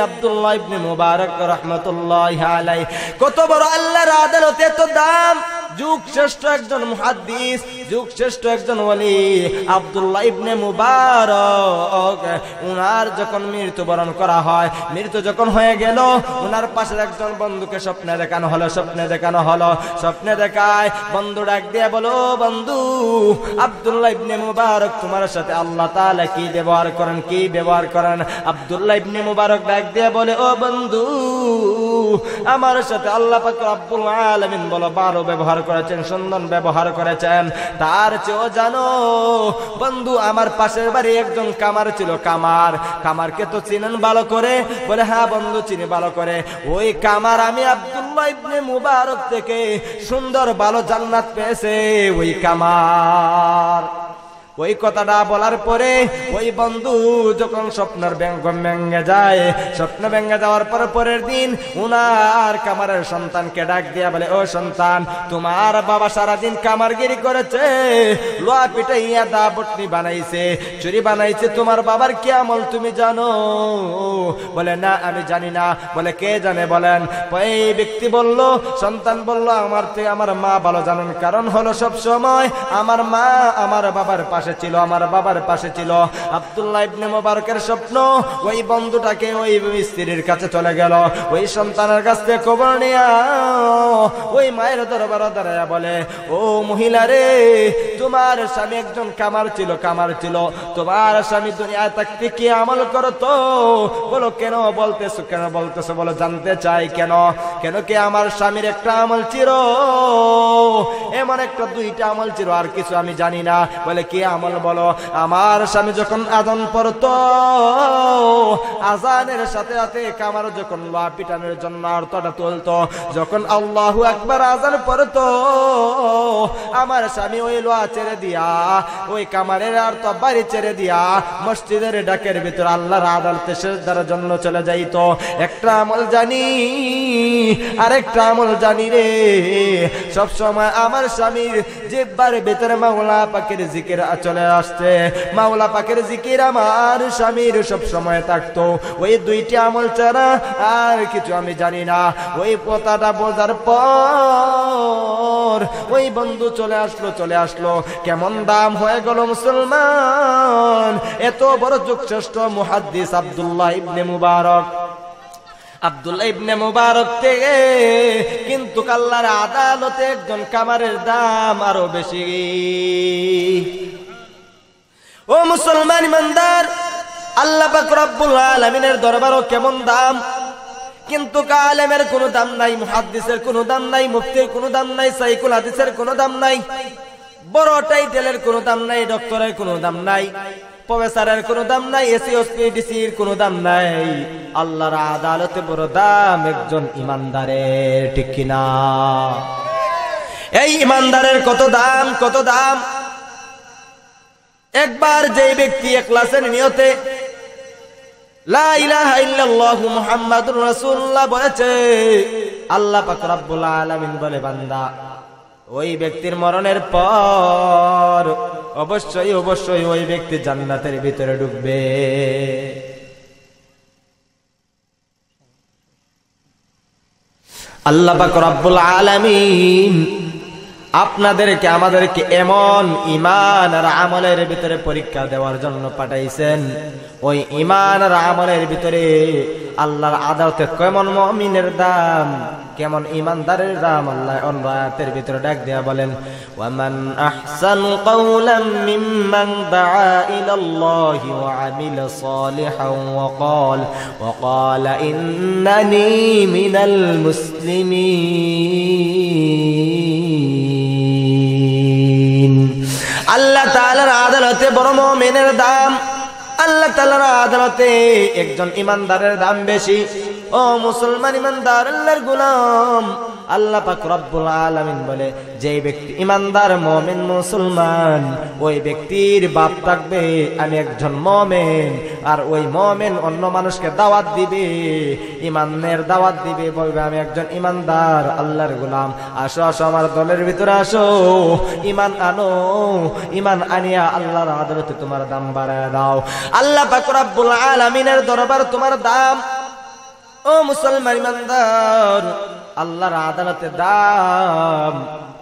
আব্দুল্লাহ ইবনে মুবারক রহমতুল্লাহ আলাই কত বড় আল্লাহর আদালতে তো দাম যুগ শ্রেষ্ঠ একজন মহাদিস যুগ শ্রেষ্ঠ একজন বলি আবদুল্লাহ ইবনে মুবারক উনার যখন মৃত্যুবরণ করা হয় মৃত্যু যখন হয়ে গেল উনার পাশের একজন বন্ধুকে স্বপ্নে দেখানো হলো স্বপ্নে দেখানো হলো স্বপ্নে দেখায় বন্ধু ডাক দিয়ে বলো বন্ধু আবদুল্লাহ ইবনে মুবারক তোমার সাথে আল্লাহ তালে কি ব্যবহার করেন কি ব্যবহার করেন আবদুল্লাহ ইবনে মুবারক ডাক দিয়ে বলে ও বন্ধু আমার সাথে আল্লাহ পাক রব্বুল আলমিন বলো বারো ব্যবহার করেছেন সুন্দর ব্যবহার করেছেন তার চেয়েও জানো বন্ধু আমার পাশের বাড়ি একজন কামার ছিল কামার কামারকে তো চিনেন ভালো করে বলে হ্যাঁ বন্ধু চিনি ভালো করে ওই কামার আমি আব্দুল্লা ইবনে মুবারক থেকে সুন্দর ভালো জান্নাত পেয়েছে ওই কামার ওই কথাটা বলার পরে ওই বন্ধু যখন স্বপ্নের ব্যঙ্গ ব্যঙ্গে যায় স্বপ্ন ব্যঙ্গে যাওয়ার পর পরের দিন উনার কামারের সন্তানকে ডাক দিয়া বলে ও সন্তান তোমার বাবা সারাদিন কামারগিরি করেছে লোয়া ইয়া দা বটনি বানাইছে চুরি বানাইছে তোমার বাবার কি আমল তুমি জানো বলে না আমি জানি না বলে কে জানে বলেন এই ব্যক্তি বলল সন্তান বলল আমার থেকে আমার মা ভালো জানেন কারণ হলো সব সময় আমার মা আমার বাবার পাশে পাশে ছিল আমার বাবার পাশে ছিল আবদুল্লাহ ইবনে মোবারকের স্বপ্ন ওই বন্ধুটাকে ওই স্ত্রীর কাছে চলে গেল ওই সন্তানের কাছ থেকে খবর নিয়া ওই মায়ের দরবার দাঁড়ায় বলে ও মহিলা রে তোমার স্বামী একজন কামার ছিল কামার ছিল তোমার স্বামী দুনিয়ায় থাকতে কি আমল করতো বলো কেন বলতেছো কেন বলতেছো বলো জানতে চাই কেন কেন কি আমার স্বামীর একটা আমল ছিল এমন একটা দুইটা আমল ছিল আর কিছু আমি জানি না বলে কি আমল বলো আমার স্বামী যখন আদান পড়ত আজানের সাথে সাথে কামার যখন লোয়া জন্য অর্থটা তুলত যখন আল্লাহ একবার আজান পড়ত আমার স্বামী ওই লোয়া ছেড়ে দিয়া ওই কামারের আর তো বাড়ি ছেড়ে দিয়া মসজিদের ডাকের ভিতর আল্লাহর আদালতে দ্বারা জন্য চলে যাইত একটা আমল জানি আরেকটা আমল জানি রে সবসময় আমার স্বামীর যেবারে ভেতরে মাওলা পাখির জিকির চলে আসছে মাওলা পাখির জিকির আমার স্বামীর সব সময় থাকতো ওই দুইটি আমল ছাড়া আর কিছু আমি জানি না ওই পতাটা বোঝার পর ওই বন্ধু চলে আসলো চলে আসলো কেমন দাম হয়ে গেল মুসলমান এত বড় যুগ শ্রেষ্ঠ মুহাদ্দিস আবদুল্লাহ ইবনে মুবারক আব্দুল্লাহ ইবনে মুবারক থেকে কিন্তু কাল্লার আদালতে একজন কামারের দাম আরো বেশি ও মুসলমান ইমানদার আল্লাহ পাক রব্বুল আলামিনের দরবারও কেমন দাম কিন্তু কালেমের কোনো দাম নাই মুহাদ্দিসের কোনো দাম নাই মুফতির কোনো দাম নাই সাইকুল হাদিসের কোনো দাম নাই বড় টাইটেলের কোনো দাম নাই ডক্টরের কোনো দাম নাই প্রফেসরের কোনো দাম নাই এসি ডিসির কোনো দাম নাই আল্লাহর আদালতে বড় দাম একজন ইমানদারের ঠিক কিনা এই ইমানদারের কত দাম কত দাম একবার যেই ব্যক্তি এক একলাসের নিয়তে আল্লাহ পাক রাব্বুল আলামিন বলে বান্দা ওই ব্যক্তির মরণের পর অবশ্যই অবশ্যই ওই ব্যক্তি জান্নাতের ভিতরে ঢুকবে আল্লাহ পাক রব্বুল আলামিন আপনাদেরকে আমাদেরকে এমন ইমান আর আমলের ভিতরে পরীক্ষা দেওয়ার জন্য পাঠাইছেন ওই ইমান আর আমলের ভিতরে আল্লাহর আদালতে কেমন মমিনের দাম কেমন ইমানদারের দাম আল্লাহ অন্য আয়াতের ভিতরে ডাক দেয়া বলেন ওয়ামান আহসান কওলাম মিম্মান দাআ ইলা আল্লাহ ওয়া আমিল সালিহান ওয়া ক্বাল ওয়া ক্বাল ইন্নানি মিনাল মুসলিমিন যে বড় মমিনের দাম আল্লাহ তালার আদালতে একজন ইমানদারের দাম বেশি ও মুসলমান ইমানদার আল্লাহর গুলাম আল্লাহ পাক রব্বুল আলামিন বলে যে ব্যক্তি ইমানদার মমিন মুসলমান ওই ব্যক্তির বাপ থাকবে আমি একজন মমেন আর ওই মমেন অন্য মানুষকে দাওয়াত দিবে ইমানের দাওয়াত দিবে বলবে আমি একজন ইমানদার আল্লাহর গুলাম আসো আসো আমার দলের ভিতরে আসো ইমান আনো ইমান আনিয়া আল্লাহর আদালতে তোমার দাম বাড়ায় দাও আল্লাহ পাক রব্বুল আলামিনের দরবার তোমার দাম ও মুসলমান ইমানদার আল্লাহর আদালতে দাম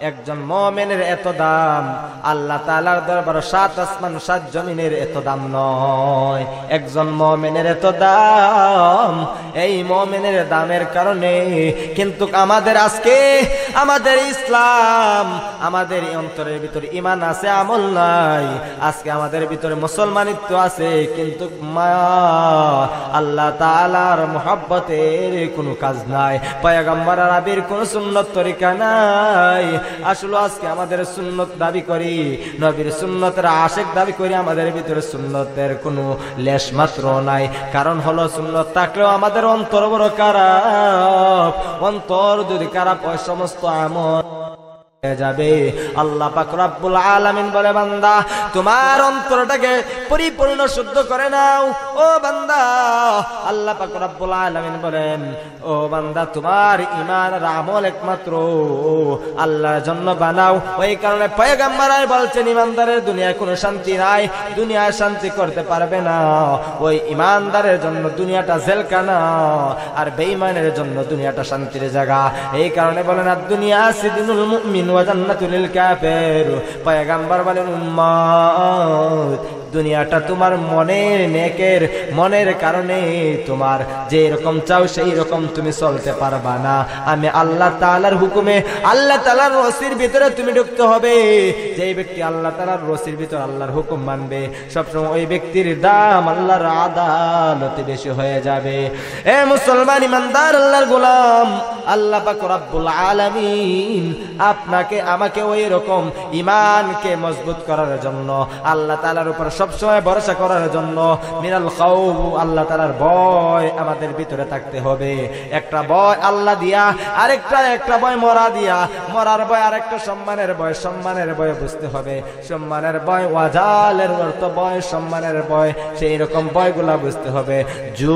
একজন মমেনের এত দাম আল্লাহ তালার দরবার সাত আসমান সাত জমিনের এত দাম নয় একজন মমেনের এত দাম এই মমেনের দামের কারণে কিন্তু আমাদের আজকে আমাদের ইসলাম আমাদের অন্তরের ভিতরে ইমান আছে আমল নাই আজকে আমাদের ভিতরে মুসলমানিত্ব আছে কিন্তু মা আল্লাহ তালার মোহাব্বতের কোনো কাজ নাই পায়াগম্বর আবির কোনো সুন্নত তরিকা নাই আসলে আজকে আমাদের সুন্নত দাবি করি নবীর সুন্নতের আশেক দাবি করি আমাদের ভিতরে সুন্নতের কোনো লেশ মাত্র নাই কারণ হলো সুন্নত থাকলেও আমাদের অন্তর বড় খারাপ অন্তর যদি খারাপ হয় সমস্ত আমল যাবে আল্লাহ পাক রব্বুল আলামিন বলে বান্দা তোমার অন্তরটাকে পরিপূর্ণ শুদ্ধ করে নাও ও বান্দা আল্লাহ পাক রব্বুল আলামিন বলেন ও বান্দা তোমার ঈমান আর আমল একমাত্র আল্লাহর জন্য বানাও ওই কারণে পয়গাম্বারাই বলছেন ঈমানদারের দুনিয়ায় কোনো শান্তি নাই দুনিয়ায় শান্তি করতে পারবে না ওই ইমানদারের জন্য দুনিয়াটা জেলখানা আর বেঈমানের জন্য দুনিয়াটা শান্তির জায়গা এই কারণে বলেন আর দুনিয়া সিদিনুল মুমিন ওয়াজান্নাতুল জান্নাতুল কাফির পয়গম্বর বলেন উম্মত দুনিয়াটা তোমার মনের নেকের মনের কারণে তোমার যে রকম চাও সেই রকম তুমি চলতে পারবা না আমি আল্লাহ তালার হুকুমে আল্লাহ তালার রসির ভিতরে তুমি ঢুকতে হবে যেই ব্যক্তি আল্লাহ তালার রসির ভিতরে আল্লাহর হুকুম মানবে সবসময় ওই ব্যক্তির দাম আল্লাহর আদালতে বেশি হয়ে যাবে এ মুসলমান ইমানদার আল্লাহর গোলাম আল্লাহ পাক রব্বুল আলামিন আপনাকে আমাকে ওই রকম ইমানকে মজবুত করার জন্য আল্লাহ তালার উপর সব সবসময় ভরসা করার জন্য মিনাল খাউব আল্লাহ তালার বয় আমাদের ভিতরে থাকতে হবে একটা বয় আল্লাহ দিয়া আরেকটা একটা বয় মরা দিয়া মরার বয় আরেকটা সম্মানের বয় সম্মানের বয় বুঝতে হবে সম্মানের বয় ওয়াজালের অর্থ বয় সম্মানের বয় সেই রকম বয়গুলা বুঝতে হবে জু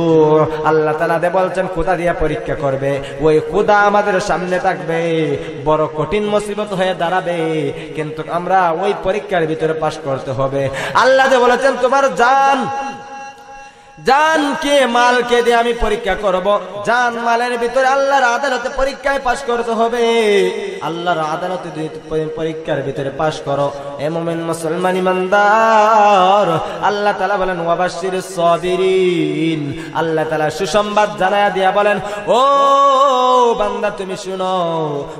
আল্লাহ তালা দে বলছেন কোথা দিয়া পরীক্ষা করবে ওই কোদা আমাদের সামনে থাকবে বড় কঠিন মুসিবত হয়ে দাঁড়াবে কিন্তু আমরা ওই পরীক্ষার ভিতরে পাশ করতে হবে আল্লাহ বলেছেন তোমার জান জান কে মালকে দিয়ে আমি পরীক্ষা করব জান মালের ভিতরে আল্লাহর আদালতে পরীক্ষায় পাশ করতে হবে আল্লাহর আদালতে পরীক্ষার ভিতরে পাশ করো এ মোমেন মুসলমান ইমানদার আল্লাহ তালা বলেন ওয়াবাসির সবিরিন আল্লাহ তালা সুসংবাদ জানায়া দিয়া বলেন ও বান্দা তুমি শুনো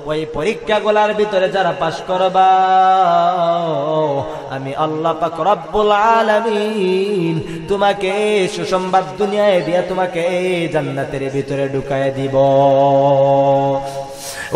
ওই পরীক্ষাগুলার ভিতরে যারা পাশ করবা আমি আল্লাহ পাক রব্বুল আলামিন তোমাকে সুস সুসংবাদ দুনিয়ায় দিয়া তোমাকে জান্নাতের ভিতরে ঢুকায় দিব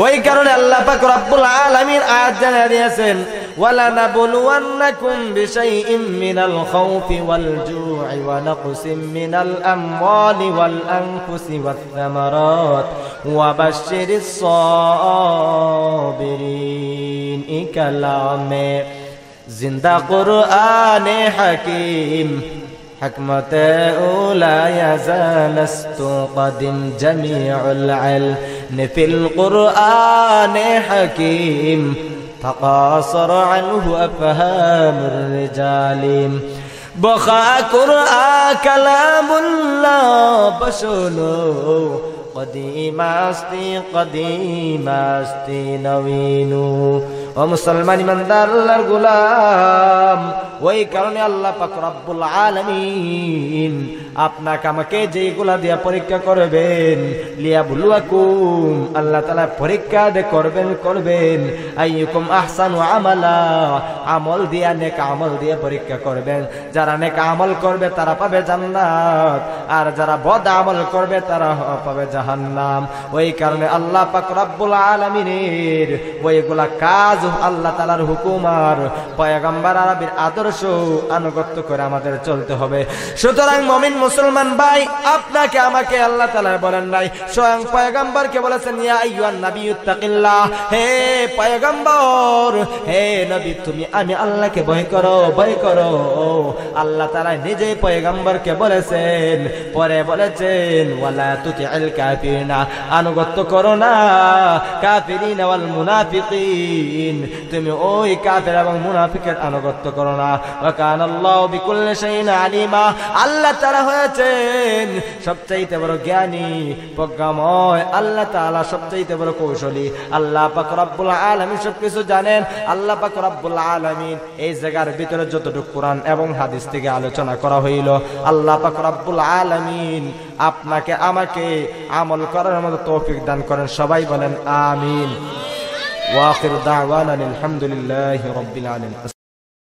ওই কারণে আল্লাহ পাক রব্বুল আলামিন আয়াত জানিয়ে দিয়েছেন ওয়ালা নাবুলুয়ান্নাকুম বিশাইইম মিনাল খাউফি ওয়াল জুউই ওয়া নাকসিম মিনাল আমওয়ালি ওয়াল আনফুসি ওয়াস সামারাত ওয়া বাশশিরিস সাবিরিন ইকালামে জিন্দা কুরআনে হাকীম حكمة أولى يزال قدم جميع العلم في القرآن حكيم فقاصر عنه أفهام الرجال بخا قرآن كلام الله بشنو কদিমাস্তি কদিমাস্তি নবীনু ও মুসলমান ইমানদার আল্লাহর গোলাম ওই কারণে আল্লাহ পাক রব্বুল আলামিন আপনাকে আমাকে যেগুলা দিয়া পরীক্ষা করবেন লিয়া বুলুয়াকুম আল্লাহ তালা পরীক্ষা দে করবেন করবেন আইয়ুকুম আহসানু আমালা আমল দিয়া নেক আমল দিয়ে পরীক্ষা করবেন যারা নেক আমল করবে তারা পাবে জান্নাত আর যারা বদ আমল করবে তারা পাবে জাহান্নাম জাহান্নাম ওই কারণে আল্লাহ পাক রব্বুল আলমিনের ওইগুলা কাজ আল্লাহ তালার হুকুম আর পয়গম্বার আরবির আদর্শ আনুগত্য করে আমাদের চলতে হবে সুতরাং মমিন মুসলমান ভাই আপনাকে আমাকে আল্লাহ তালা বলেন নাই স্বয়ং পয়গম্বর কে বলেছেন ইয়া আইয়ান নবী উত্তাকিল্লাহ হে পয়গম্বর হে নবী তুমি আমি আল্লাহকে ভয় করো ভয় করো আল্লাহ তালা পয়গম্বর কে বলেছেন পরে বলেছেন ওয়ালা তুতি আল কাফিরিনা আনুগত্য করো না কাফিরিন মুনাফিকিন তুমি ওই কাফের এবং মুনাফিকের আনুগত্য করো না কান আল্লাহ বিকুল্লে শাইন আলিমা আল্লাহ তারা হয়েছেন সবচাইতে বড় জ্ঞানী প্রজ্ঞাময় আল্লাহ তাআলা সবচাইতে বড় কৌশলী আল্লাহ পাক রব্বুল আলামিন সবকিছু জানেন আল্লাহ পাক রব্বুল আলামিন এই জায়গার ভিতরে যতটুকু কোরআন এবং হাদিস থেকে আলোচনা করা হইল আল্লাহ পাক রব্বুল আলামিন আপনাকে আমাকে আমল করার মতো তৌফিক দান করেন সবাই বলেন আমিন আলহামদুলিল্লাহ